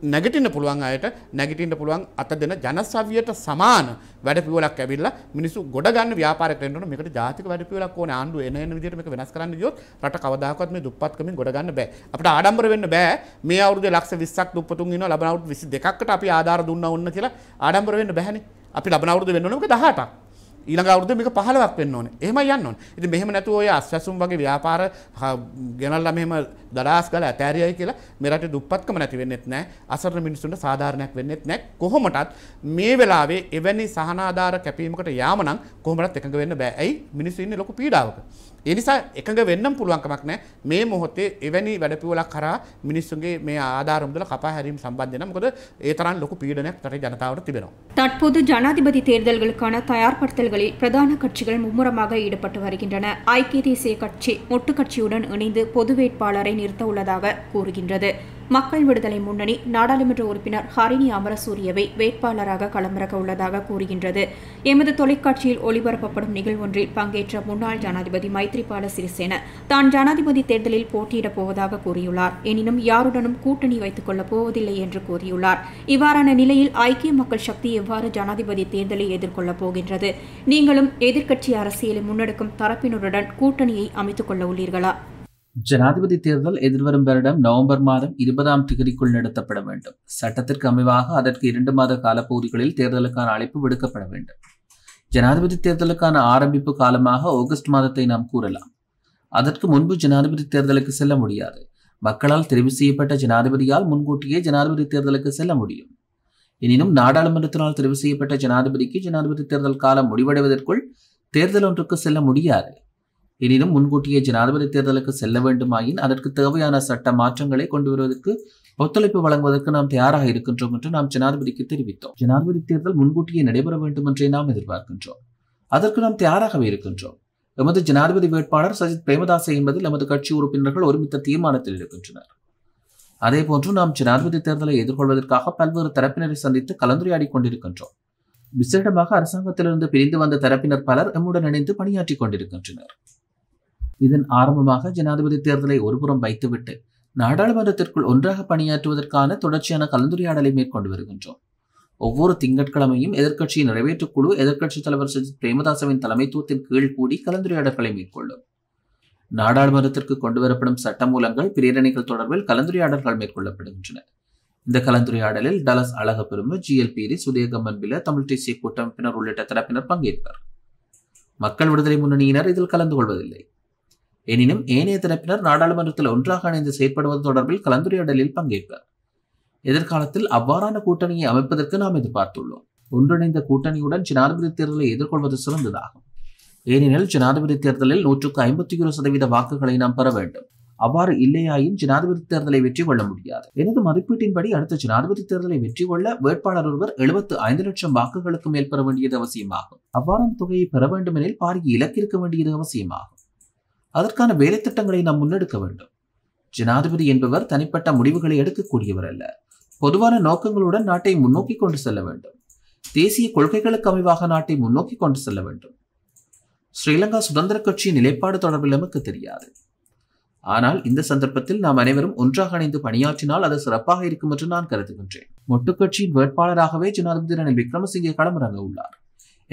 නැගටින්න පුළුවන් අයට නැගටින්ට පුළුවන් අත දෙන ජනසවියට සමාන වැඩ පිවලක් ඇවිල්ලා මිනිස්සු ගොඩගන්න ව්‍යාපාරකරෙන්ට මේකට ජාතික වැඩ පිවලක් ඕන ආණ්ඩුව එන එන විදිහට මේක වෙනස් කරන්න ගියොත් රට කවදාකවත් මේ දුප්පත්කමින් ගොඩගන්න බෑ අපිට ආඩම්බර වෙන්න බෑ මේ අවුරුද්දේ ලක්ෂ 20ක් දුප්පතුන් ඉන්නවා ලබන අවුරුදු 22කට අපි ආධාර දුන්නා වුණා කියලා ආඩම්බර වෙන්න බෑනේ අපි ලබන අවුරුද්ද වෙන්න ඕනේ මොකද 18ක් ඊළඟ අවුරුද්ද මේක 15ක් වෙන්න ඕනේ. එහෙමයි යන්න ඕනේ. ඉතින් මෙහෙම නැතුව ඔය අස්වැසුම් වගේ ව්‍යාපාර ගෙනල්ලා මෙහෙම දඩාස් ගාලා ඇතෑරියයි කියලා මේ රටේ දුප්පත්කම නැති වෙන්නෙත් නැහැ. අසරණ මිනිසුන්ට සාධාරණයක් වෙන්නෙත් නැහැ. කොහොමටත් මේ වෙලාවේ එවැනි සහනාධාර කැපීමකට යාම නම් කොහොමවත් එකඟ වෙන්න බෑ. ඇයි? මිනිස්සු ඉන්නේ ලොකු පීඩාවක. එනිසා එකඟ වෙන්නම් පුළුවන්කමක් නෑ මේ මොහොතේ එවැනි වැඩපිවලක් කරා මිනිස්සුන්ගේ මේ ආධාරමුදල කපා හැරීම සම්බන්ධන මොකද ඒ තරම් ලොකු පීඩනයක් රටේ ජනතාවට තිබෙනවා தற்போது ஜனாதிபதி தேர்தல்களுக்கான தயார்படுத்தல்களில் பிரதான கட்சிகள் மும்முரமாக ஈடுபட்டு வருகின்றன ஐக்கிய தேசிய கட்சி மொட்டு கட்சியுடன் இணைந்து பொது வேட்பாளரை நிறுத்த உள்ளதாக கூறுகின்றது மக்கள் விடுதலை முன்னணி நாடாளுமன்ற உறுப்பினர் ஹரிணி அமரசூரியவை வேட்பாளராக களமிறக்க உள்ளதாக கூறுகின்றது எமது தொலைக்காட்சியில் ஒளிபரப்பப்படும் நிகழ்வொன்றில் பங்கேற்ற முன்னாள் ஜனாதிபதி மைத்ரிபால சிறிசேன தான் ஜனாதிபதி தேர்தலில் போட்டியிடப் போவதாக கூறியுள்ளார் எனினும் யாருடனும் கூட்டணி வைத்துக் கொள்ளப் போவதில்லை என்று கூறியுள்ளார் இவ்வாறான நிலையில் ஐக்கிய மக்கள் சக்தி எவ்வாறு ஜனாதிபதி தேர்தலை எதிர்கொள்ளப் போகின்றது நீங்களும் எதிர்க்கட்சி அரசியலை முன்னெடுக்கும் தரப்பினருடன் கூட்டணியை அமைத்துக் கொள்ள உள்ளீர்களா ஜனாதிபதி தேர்தல் எதிர்வரும் வருடம் நவம்பர் மாதம் இருபதாம் திகதிக்குள் நடத்தப்பட வேண்டும் சட்டத்திற்கு அமைவாக அதற்கு இரண்டு மாத காலப்பகுதிகளில் தேர்தலுக்கான அழைப்பு விடுக்கப்பட வேண்டும் ஜனாதிபதி தேர்தலுக்கான ஆரம்பிப்பு காலமாக ஆகஸ்ட் மாதத்தை நாம் கூறலாம் அதற்கு முன்பு ஜனாதிபதி தேர்தலுக்கு செல்ல முடியாது மக்களால் தெரிவு செய்யப்பட்ட ஜனாதிபதியால் முன்கூட்டியே ஜனாதிபதி தேர்தலுக்கு செல்ல முடியும் எனினும் நாடாளுமன்றத்தினால் தெரிவு செய்யப்பட்ட ஜனாதிபதிக்கு ஜனாதிபதி தேர்தல் காலம் முடிவடைவதற்குள் தேர்தல் ஒன்றுக்கு செல்ல முடியாது எனினும் முன்கூட்டியே ஜனாதிபதி தேர்தலுக்கு செல்ல வேண்டுமாயின் அதற்கு தேவையான சட்ட மாற்றங்களை கொண்டு வருவதற்கு ஒத்துழைப்பு வழங்குவதற்கு நாம் தயாராக இருக்கின்றோம் என்று நாம் ஜனாதிபதிக்கு தெரிவித்தோம் ஜனாதிபதி தேர்தல் முன்கூட்டியே நடைபெற வேண்டும் என்றே நாம் எதிர்பார்க்கின்றோம் அதற்கு நாம் தயாராகவே இருக்கின்றோம் எமது ஜனாதிபதி வேட்பாளர் சஜித் பிரேமதாசை என்பதில் எமது கட்சி உறுப்பினர்கள் ஒருமித்த தீர்மானத்தில் இருக்கின்றனர் அதேபோன்று நாம் ஜனாதிபதி தேர்தலை எதிர்கொள்வதற்காக பல்வேறு தரப்பினரை சந்தித்து கலந்துரையாடி கொண்டிருக்கின்றோம் விசேடமாக அரசாங்கத்திலிருந்து பிரிந்து வந்த தரப்பினர் பலர் எம்முடன் இணைந்து பணியாற்றி கொண்டிருக்கின்றனர் இதன் ஆரம்பமாக ஜனாதிபதி தேர்தலை ஒருபுறம் வைத்துவிட்டு நாடாளுமன்றத்திற்குள் ஒன்றாக பணியாற்றுவதற்கான தொடர்ச்சியான கலந்துரையாடலை மேற்கொண்டு வருகின்றோம் ஒவ்வொரு திங்கட்கிழமையும் எதிர்க்கட்சியின் நிறைவேற்றுக் குழு எதிர்க்கட்சித் தலைவர் சஜித் பிரேமதாசவின் தலைமைத்துவத்தின் கீழ் கூடி கலந்துரையாடல்களை மேற்கொள்ளும் நாடாளுமன்றத்திற்கு கொண்டுவரப்படும் சட்டமூலங்கள் பிரேரணைகள் தொடர்பில் கலந்துரையாடல்கள் மேற்கொள்ளப்படுகின்றன இந்த கலந்துரையாடலில் டலஸ் அழகப்பெரும ஜி எல் பிரி சுதயகம்மன் பில தமிழ் தேசிய கூட்டமைப்பினர் உள்ளிட்ட தரப்பினர் பங்கேற்பர் மக்கள் விடுதலை முன்னணியினர் இதில் கலந்து கொள்வதில்லை எனினும் ஏனைய தரப்பினர் நாடாளுமன்றத்தில் ஒன்றாக இணைந்து செயற்படுவது தொடர்பில் கலந்துரையாடலில் பங்கேற்பர் எதிர்காலத்தில் அவ்வாறான கூட்டணியை அமைப்பதற்கு நாம் எதிர்பார்த்துள்ளோம் ஒன்றிணைந்த கூட்டணியுடன் ஜனாதிபதி தேர்தலை எதிர்கொள்வது சிறந்ததாகும் ஏனெனில் ஜனாதிபதி தேர்தலில் நூற்றுக்கு ஐம்பத்தி ஒரு சதவீத வாக்குகளை நாம் பெற வேண்டும் அவ்வாறு இல்லையாயின் ஜனாதிபதி தேர்தலை வெற்றி கொள்ள முடியாது எனது மதிப்பீட்டின்படி அடுத்த ஜனாதிபதி தேர்தலை வெற்றி கொள்ள வேட்பாளர் ஒருவர் எழுபத்து ஐந்து லட்சம் வாக்குகளுக்கு மேல் பெற வேண்டியது அவசியமாகும் அவ்வாறான தொகையை பெற வேண்டுமெனில் பாரிய இலக்கிருக்க வேண்டியது அவசியமாகும் அதற்கான வேலை திட்டங்களை நாம் முன்னெடுக்க வேண்டும் ஜனாதிபதி என்பவர் தனிப்பட்ட முடிவுகளை எடுக்கக்கூடியவர் அல்ல பொதுவான நோக்கங்களுடன் நாட்டை முன்னோக்கி கொண்டு செல்ல வேண்டும் தேசிய கொள்கைகளுக்கு அமைவாக நாட்டை முன்னோக்கி கொண்டு செல்ல வேண்டும் ஸ்ரீலங்கா சுதந்திர கட்சியின் நிலைப்பாடு தொடர்பில் நமக்கு தெரியாது ஆனால் இந்த சந்தர்ப்பத்தில் நாம் அனைவரும் ஒன்றாக இணைந்து பணியாற்றினால் அது சிறப்பாக இருக்கும் என்று நான் கருதுகின்றேன் மொட்டுக்கட்சியின் வேட்பாளராகவே ஜனாதிபதி ரணில் விக்ரமசிங்கே களமிறங்க உள்ளார்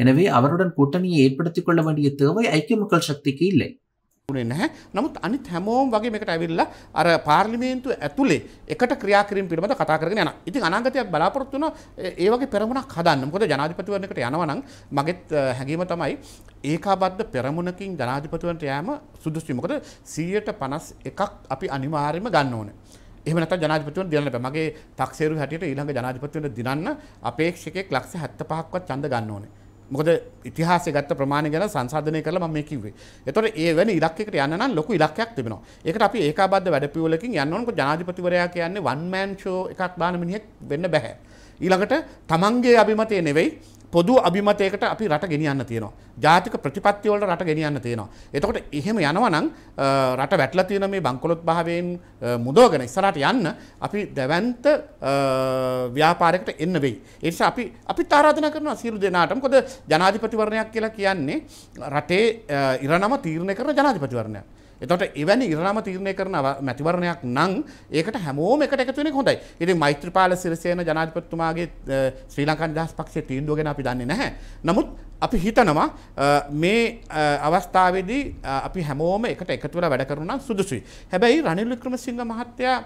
எனவே அவருடன் கூட்டணியை ஏற்படுத்திக் கொள்ள வேண்டிய தேவை ஐக்கிய மக்கள் சக்திக்கு இல்லை දක්ුණේ නැහැ නමුත් අනිත් හැමෝම් වගේ මේකට ඇවිල්ලා අර පාර්ලිමේන්තු ඇතුලේ එකට ක්‍රියාකිරීම පිළිබඳ කතා කරගෙන යනවා. ඉතින් අනාගතයක් බලාපොරොත්තු වෙන ඒ වගේ පෙරමුණක් හදන්න. මොකද ජනාධිපතිවරණයකට යනවා නම් මගෙත් හැඟීම තමයි ඒකාබද්ධ පෙරමුණකින් ජනාධිපතිවරණයට යෑම සුදුසුයි. මොකද 151ක් අපි අනිවාර්යයෙන්ම ගන්න ඕනේ. එහම නැත ජනාධිපතිවන් දිනන්න බෑ මගේ තක්සේරු හැටියට ඊළඟ ජනාධිපතිවන්ට දිනන්න අපේක්ෂකෙක් ලක්ෂ 75ක්වත් ඡන්ද ගන්න ඕනේ. මොකද ඉතිහාස ගත්ත ප්‍රමාණ ගැන සංසාධනය කළ ම මේ කිවේ එතොට ඒ වැනි ඉලක්කට යන්න ලොකු ඉලක්යක් තිබෙන ඒකට අපි ඒ බද වැඩපියවලකින් යන්නක ජනාධිපතිවරයා කියන්නේ වන්මෑන්ෂෝ එකක් බානමිනිියෙක් වෙන්න බැහැ. ඊළඟට තමන්ගේ අභිමතය නෙවෙයි පොදු අභිමතයකට අපි රට ගෙනියන්න තියෙනවා. ජාතික ප්‍රතිපත්තිවලට රට ගෙනියන්න තියෙනවා. එතකොට එහෙම යනවනම් රට වැටලා තියෙන මේ බංකොලොත් භාවයෙන් මුදවගෙන ඉස්සරහට යන්න අපි දැවැන්ත ව්‍යාපාරයකට එන්න වෙයි. ඒ නිසා අපි අපිත් ආරාධනා කරනවා සියලු දෙනාට. මොකද ජනාධිපතිවරණයක් කියලා කියන්නේ රටේ ඉරණම තීරණය කරන ජනාධිපතිවරණයක්. එතට එවැනි ඉරණම තීරණය කරන මැතිවරණයක් නං ඒකට හැමෝම එකට එකතුවෙන හොඳයි ඉරි මෛත්‍රපාල සිරසයන ජනාධපත්තුමාගේ ශ්‍රී ලංකන් දහස් පක්ෂේ තීන්දුවගෙන අපි දන්නේ නැහැ නමුත් අපි හිතනවා මේ අවස්ථාවේදී අපි හැමෝම එකට එකතුවල වැඩ කරුණා සුදුසුයි හැබැයි රනිල් වික්‍රමසිංහ මහත්තයා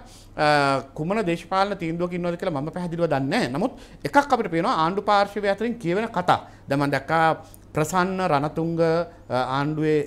කුමන දේශපාලන තීන්දුවකින් නොද කියලා මම පැහැදිලිව දන්නේ නැහැ නමුත් එකක් අපිට පේනවා ආණ්ඩු පාර්ශවය අතරින් කියවෙන කතා දැන් මම දැක්කා ප්‍රසන්න රණතුංග ආණ්ඩුවේ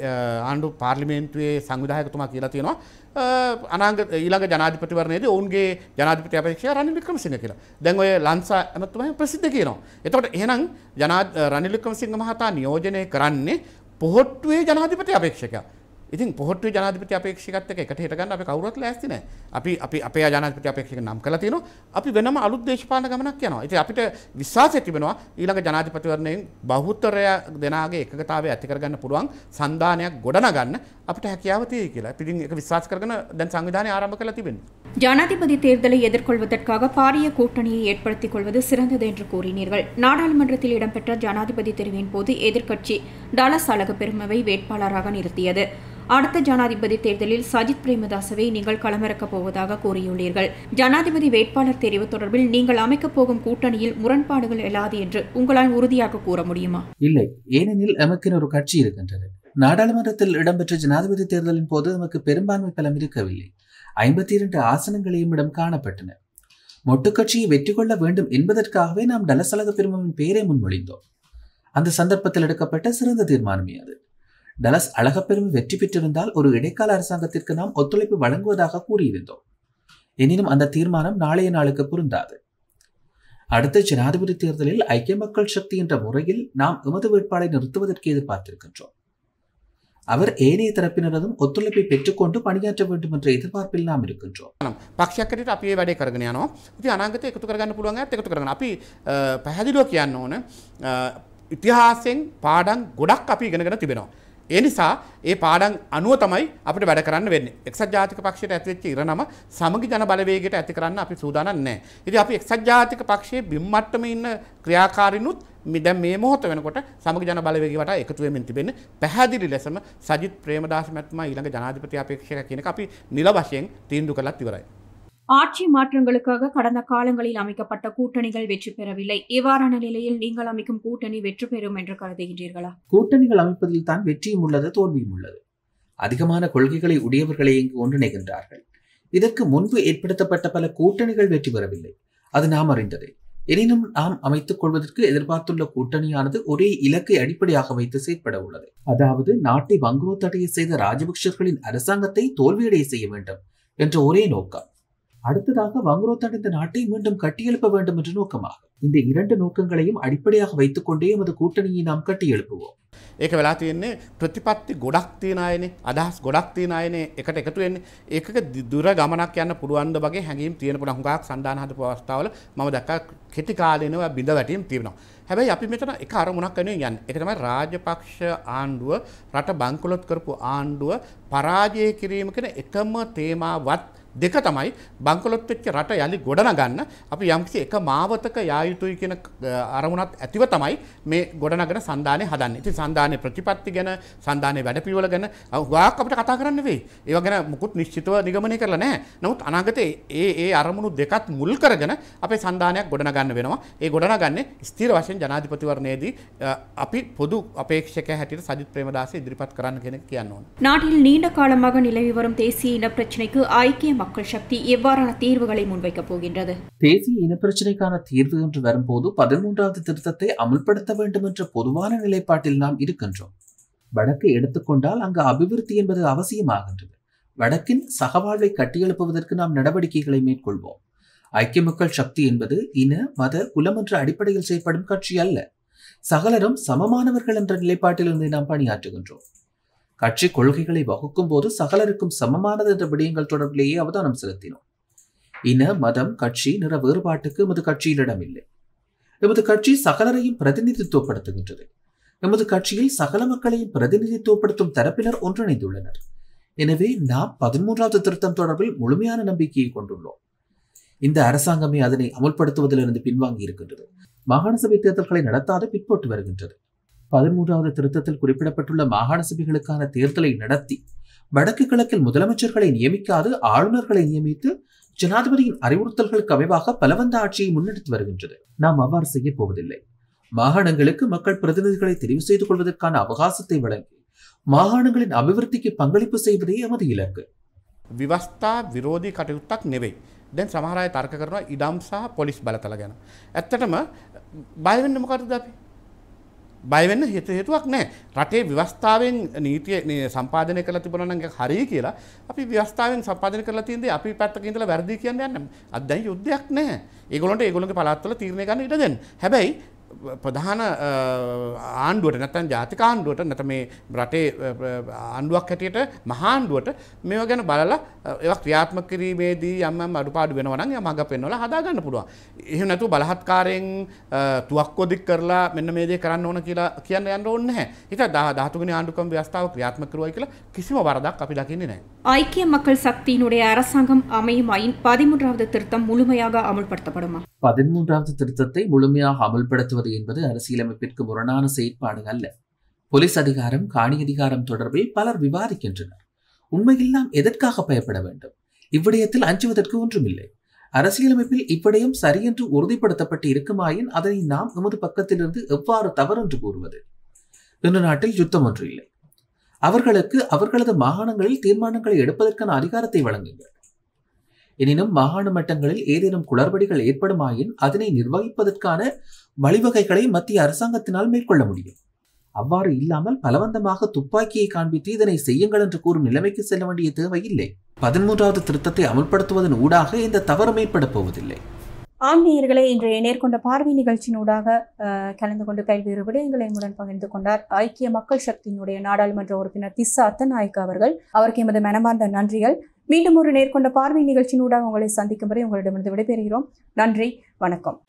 ආණ්ඩු පාර්ලිමේන්තුවේ සංවිධායකතුමා කියලා තියෙනවා අනාග ඊළඟ ජනාධිපතිවරණයේද ඔවුන්ගේ ජනාධිපති අපේක්ෂ රනිල් වික්‍රමසිංහ කියලා. දැන් ඔය ලංසා ඇමතුමා ප්‍රසිද්ධ කියනවා. එතකොට එහෙනම් ජනා රනිල් වික්‍රමසිංහ මහතා නියෝජනය කරන්නේ පොහොට්ටුවේ ජනාධිපති අපේක්ෂකයා. ඉතින් පොහොට්ට ජනාධිපති අපේක්ෂකත් එක්ක එකට හිටගන්න අපි කවුරුත් ලෑස්ති නැහැ. අපි අපි අපේ ජනාධිපති අපේක්ෂක නම් කරලා තියෙනවා. අපි වෙනම අලුත් දේශපාලන ගමනක් යනවා. ඉතින් අපිට විශ්වාසය තිබෙනවා ඊළඟ ජනාධිපතිවරණයෙන් බහුතරය දෙනාගේ එකඟතාවය ඇති කරගන්න පුළුවන් සන්දානයක් ගොඩනගන්න අපිට හැකියාව තියෙයි කියලා. ඉතින් ඒක විශ්වාස කරගෙන දැන් සංවිධානය ආරම්භ කරලා තිබෙනවා. ஜனாதிபதி தேர்தலை எதிர்கொள்வதற்காக பாரிய கூட்டணியை ஏற்படுத்திக் கொள்வது சிறந்தது என்று கூறினீர்கள் நாடாளுமன்றத்தில் இடம்பெற்ற ஜனாதிபதி தெரிவின் போது எதிர்க்கட்சி டாலஸ் அழக பெருமவை வேட்பாளராக நிறுத்தியது அடுத்த ஜனாதிபதி தேர்தலில் சஜித் பிரேமதாசவை நீங்கள் களமிறக்கப் போவதாக கூறியுள்ளீர்கள் ஜனாதிபதி வேட்பாளர் தெரிவு தொடர்பில் நீங்கள் அமைக்கப் போகும் கூட்டணியில் முரண்பாடுகள் எழாது என்று உங்களால் உறுதியாக கூற முடியுமா இல்லை ஏனெனில் எமக்கு ஒரு கட்சி இருக்கின்றது நாடாளுமன்றத்தில் இடம்பெற்ற ஜனாதிபதி தேர்தலின் போது நமக்கு பெரும்பான்மை பலம் இருக்கவில்லை ஐம்பத்தி இரண்டு ஆசனங்களையும் இடம் காணப்பட்டன மொட்டுக்கட்சியை வெற்றி கொள்ள வேண்டும் என்பதற்காகவே நாம் டலசலக பெருமவின் பெயரை முன்மொழிந்தோம் அந்த சந்தர்ப்பத்தில் எடுக்கப்பட்ட சிறந்த தீர்மானமே அது டலஸ் அழகப்பெரும் வெற்றி பெற்றிருந்தால் ஒரு இடைக்கால அரசாங்கத்திற்கு நாம் ஒத்துழைப்பு வழங்குவதாக கூறியிருந்தோம் எனினும் அந்த தீர்மானம் நாளைய நாளுக்கு பொருந்தாது அடுத்த ஜனாதிபதி தேர்தலில் ஐக்கிய மக்கள் சக்தி என்ற முறையில் நாம் எமது வேட்பாளை நிறுத்துவதற்கு எதிர்பார்த்திருக்கின்றோம் அவர் ஏனைய தரப்பினரதும் ஒத்துழைப்பை பெற்றுக்கொண்டு பணியாற்ற வேண்டும் என்ற எதிர்பார்ப்பில் நாம் இருக்கின்றோம் පක්ෂයක්කට අපේ වැඩේ කරගෙන යනවා ති අනාගත එකතු කරගන්න පුළුවන් එකතු කරන අපි පැහැදිලෝ කියන්න ඕන ඉතිහාසයෙන් පාඩන් ගොඩක් අපි ගෙනගෙන තිබෙනවා ඒ නිසා ඒ පාඩම් අනුව තමයි අපිට වැඩ කරන්න වෙන්නේ. එක්සත් ජාතික පක්ෂයට ඇතිවෙච්ච ඉරණම සමගි ජන බලවේගයට ඇති කරන්න අපි සූදානම් නැහැ. ඉතින් අපි එක්සත් ජාතික පක්ෂයේ බිම් මට්ටමේ ඉන්න ක්‍රියාකාරිනුත් දැන් මේ මොහොත වෙනකොට සමග ජන බලවේගය වටා එකතු වෙමින් තිබෙන පැහැදිලි ලෙසම සජිත් ප්‍රේමදාස මැතිතුමා ඊළඟ ජනාධිපති අපේක්ෂක කියන එක අපි නිල වශයෙන් තීන්දුව කළත් ඉවරයි. ஆட்சி மாற்றங்களுக்காக கடந்த காலங்களில் அமைக்கப்பட்ட கூட்டணிகள் வெற்றி பெறவில்லை இவ்வாறான நிலையில் நீங்கள் அமைக்கும் கூட்டணி வெற்றி பெறும் என்று கருதுகின்றீர்களா கூட்டணிகள் அமைப்பதில் தான் வெற்றியும் உள்ளது தோல்வியும் உள்ளது அதிகமான கொள்கைகளை உடையவர்களே இங்கு ஒன்றிணைகின்றார்கள் இதற்கு முன்பு ஏற்படுத்தப்பட்ட பல கூட்டணிகள் வெற்றி பெறவில்லை அது நாம் அறிந்ததே எனினும் நாம் அமைத்துக் கொள்வதற்கு எதிர்பார்த்துள்ள கூட்டணியானது ஒரே இலக்கை அடிப்படையாக வைத்து செயற்பட உள்ளது அதாவது நாட்டை வங்குரோத்தடைய செய்த ராஜபக்சர்களின் அரசாங்கத்தை தோல்வியடைய செய்ய வேண்டும் என்ற ஒரே நோக்கம் அடுத்ததாக வங்குரோத்தான் இந்த நாட்டை மீண்டும் கட்டியெழுப்ப வேண்டும் என்ற நோக்கமாகும் இந்த இரண்டு நோக்கங்களையும் அடிப்படையாக வைத்துக்கொண்டே எமது கூட்டணியை நாம் கட்டியெழுப்புவோம் ඒක වෙලා තියෙන්නේ ප්‍රතිපත්ති ගොඩක් තියෙනයනේ අදහස් ගොඩක් තියෙනයනේ එකට එකතු වෙන්නේ ඒකක දුර ගමනක් යන්න පුළුවන්ද වගේ හැඟීම් තියෙනකොට හුඟක් සඳහන් හදපු අවස්ථාවල මම දැක්කා කෙටි කාලේනවා බිඳ වැටීම් තියෙනවා හැබැයි අපි මෙතන එක අරමුණක් වෙනුවෙන් යන්නේ ඒක තමයි රාජපක්ෂ ආණ්ඩුව රට බංකොලොත් කරපු ආණ්ඩුව පරාජය කිරීම කියන එකම තේමාවත් දෙක තමයි බංකොලොත් වෙච්ච රට යලි ගොඩනගන්න අපි යම්කිසි එක මාවතක යා යුතුයි කියන අරමුණත් ඇතිව තමයි මේ ගොඩනගන සන්ධානය හදන්න. ඉතින් සන්ධානයේ ප්‍රතිපත්ති ගැන සන්ධානයේ වැඩපිළිවෙල ගැන හුඟක් අපිට කතා කරන්න වෙයි. ඒවා ගැන මුකුත් නිශ්චිතව නිගමනය කරලා නැහැ. නමුත් අනාගතයේ ඒ ඒ අරමුණු දෙකත් මුල් කරගෙන අපේ සන්ධානයක් ගොඩනගන්න වෙනවා. ඒ ගොඩනගන්නේ ස්ථිර වශයෙන් ජනාධිපතිවරණයේදී අපි පොදු අපේක්ෂකයා හැටියට සජිත් பிரேமதாස ඉදිරිපත් කරන්න කෙනෙක් කියන්න ඕනේ. நாட்டில் நீண்ட காலமாக நிலவி வரும் தேசிய இன பிரச்சினைக்கு ஐக்கிய மக்கள் சக்தி எவ்வாறான தீர்வுகளை முன்வைக்கப் போகின்றது தேசிய இனப்பிரச்சனைக்கான தீர்வு என்று வரும்போது பதிமூன்றாவது திருத்தத்தை அமல்படுத்த வேண்டும் என்ற பொதுவான நிலைப்பாட்டில் நாம் இருக்கின்றோம் வடக்கை எடுத்துக்கொண்டால் அங்கு அபிவிருத்தி என்பது அவசியமாகின்றது வடக்கின் சகவாழ்வை கட்டியெழுப்புவதற்கு நாம் நடவடிக்கைகளை மேற்கொள்வோம் ஐக்கிய மக்கள் சக்தி என்பது இன மத குலம் என்ற அடிப்படையில் செயல்படும் கட்சி அல்ல சகலரும் சமமானவர்கள் என்ற நிலைப்பாட்டிலிருந்து நாம் பணியாற்றுகின்றோம் கட்சி கொள்கைகளை வகுக்கும் போது சகலருக்கும் சமமானது என்ற விடயங்கள் தொடர்பிலேயே அவதானம் செலுத்தினோம் இன மதம் கட்சி நிற வேறுபாட்டுக்கு எமது கட்சியிலிடம் இல்லை எமது கட்சி சகலரையும் பிரதிநிதித்துவப்படுத்துகின்றது எமது கட்சியில் சகல மக்களையும் பிரதிநிதித்துவப்படுத்தும் தரப்பினர் ஒன்றிணைந்துள்ளனர் எனவே நாம் பதிமூன்றாவது திருத்தம் தொடர்பில் முழுமையான நம்பிக்கையை கொண்டுள்ளோம் இந்த அரசாங்கமே அதனை அமுல்படுத்துவதிலிருந்து பின்வாங்கி இருக்கின்றது மாகாண சபை தேர்தல்களை நடத்தாது பின்போட்டு வருகின்றது பதிமூன்றாவது திருத்தத்தில் குறிப்பிடப்பட்டுள்ள மாகாண சபைகளுக்கான தேர்தலை நடத்தி வடக்கு கிழக்கில் முதலமைச்சர்களை நியமிக்காது ஆளுநர்களை நியமித்து ஜனாதிபதியின் அறிவுறுத்தல்களுக்கு அமைவாக பலவந்த ஆட்சியை முன்னெடுத்து வருகின்றது நாம் அவ்வாறு செய்ய போவதில்லை மாகாணங்களுக்கு மக்கள் பிரதிநிதிகளை தெரிவு செய்து கொள்வதற்கான அவகாசத்தை வழங்கி மாகாணங்களின் அபிவிருத்திக்கு பங்களிப்பு செய்வதே எமது இலக்கு விவஸ்தா விரோதி கட்டயுத்தக் நிவை දැන් සමහරය තර්ක කරනවා ඉඩම්සා පොලිස් බලතල ගැන. ඇත්තටම බයවෙන්න බයවෙන්න හිත හේතුවක් නෑ රටේ ව්‍යවස්ථාවෙන් නීතිය සම්පාදනය කරලා තිබුණා නම් හරියි කියලා අපි ව්‍යවස්ථාවෙන් සම්පාදනය කරලා තියෙන්නේ අපි පැත්තක ඉඳලා වැරදි කියන්නේ නැහැ අද දැන් යුද්ධයක් නැහැ ඒගොල්ලන්ට ඒගොල්ලන්ගේ පළාත්වල තීරණය ගන්න ඉඩ දෙන්න හැබැයි ප්‍රධාන ආණ්ඩුවට නැතන් ජාතික ආණ්ඩුවට නැත මේ රටේ ආණ්ඩුවක් හැටියට මහාණ්ඩුවට මේව ගැන බලලා ඒවා ක්‍රියාත්මක කිරීමේදී යම් අඩුපාඩු වෙනවා නම් ඒ මඟ පෙන්වලා හදාගන්න පුළුවන්. එහෙම නැතුව බලහත්කාරයෙන් තුවක්කොදික් කරලා මෙන්න මේ දේ කරන්න ඕන කියලා කියන්න යන්න ඕනේ නැහැ. හිත 13 වෙනි ආණ්ඩුකම් ව්‍යවස්ථාව ක්‍රියාත්මක කරුවයි කියලා කිසිම වරදක් අපි දකින්නේ නැහැ. ஐக்கிய மக்கள் சக்தியினுடைய அரசாங்கம் அமையும் பதிமூன்றாவது திருத்தம் முழுமையாக அமல்படுத்தப்படுமா பதிமூன்றாவது திருத்தத்தை முழுமையாக அமல்படுத்துவது நடத்துவது என்பது அரசியலமைப்பிற்கு முரணான செயற்பாடு அல்ல போலீஸ் அதிகாரம் காணி அதிகாரம் தொடர்பில் பலர் விவாதிக்கின்றனர் உண்மையில் நாம் எதற்காக பயப்பட வேண்டும் இவ்விடயத்தில் அஞ்சுவதற்கு ஒன்றுமில்லை அரசியலமைப்பில் இப்படியும் சரியென்று உறுதிப்படுத்தப்பட்டு இருக்குமாயின் அதனை நாம் எமது பக்கத்திலிருந்து எவ்வாறு தவறென்று கூறுவது இன்று நாட்டில் யுத்தம் ஒன்று இல்லை அவர்களுக்கு அவர்களது மாகாணங்களில் தீர்மானங்களை எடுப்பதற்கான அதிகாரத்தை வழங்குங்கள் எனினும் மாகாண மட்டங்களில் ஏதேனும் குளறுபடிகள் ஏற்படுமாயின் அதனை நிர்வகிப்பதற்கான வழிவகைகளை மத்திய அரசாங்கத்தினால் மேற்கொள்ள முடியும் அவ்வாறு இல்லாமல் பலவந்தமாக துப்பாக்கியை காண்பித்து இதனை செய்யுங்கள் என்று கூறும் நிலைமைக்கு செல்ல வேண்டிய தேவை இல்லை பதிமூன்றாவது திருத்தத்தை அமல்படுத்துவதன் ஊடாக இந்த தவறும் ஏற்பட போவதில்லை ஆன்மீகர்களை இன்றைய நேர்கொண்ட பார்வை நிகழ்ச்சியினூடாக கலந்து கொண்டு பல்வேறு விடயங்களை உடன் பகிர்ந்து கொண்டார் ஐக்கிய மக்கள் சக்தியினுடைய நாடாளுமன்ற உறுப்பினர் திஸ்ஸா அத்தநாயக் அவர்கள் அவருக்கு எமது மனமார்ந்த நன்றிகள் மீண்டும் ஒரு நேர்கொண்ட பார்வை நிகழ்ச்சியினூடாக உங்களை சந்திக்கும் வரை உங்களிடமிருந்து விடைபெறுகிறோம் நன்றி வணக்கம்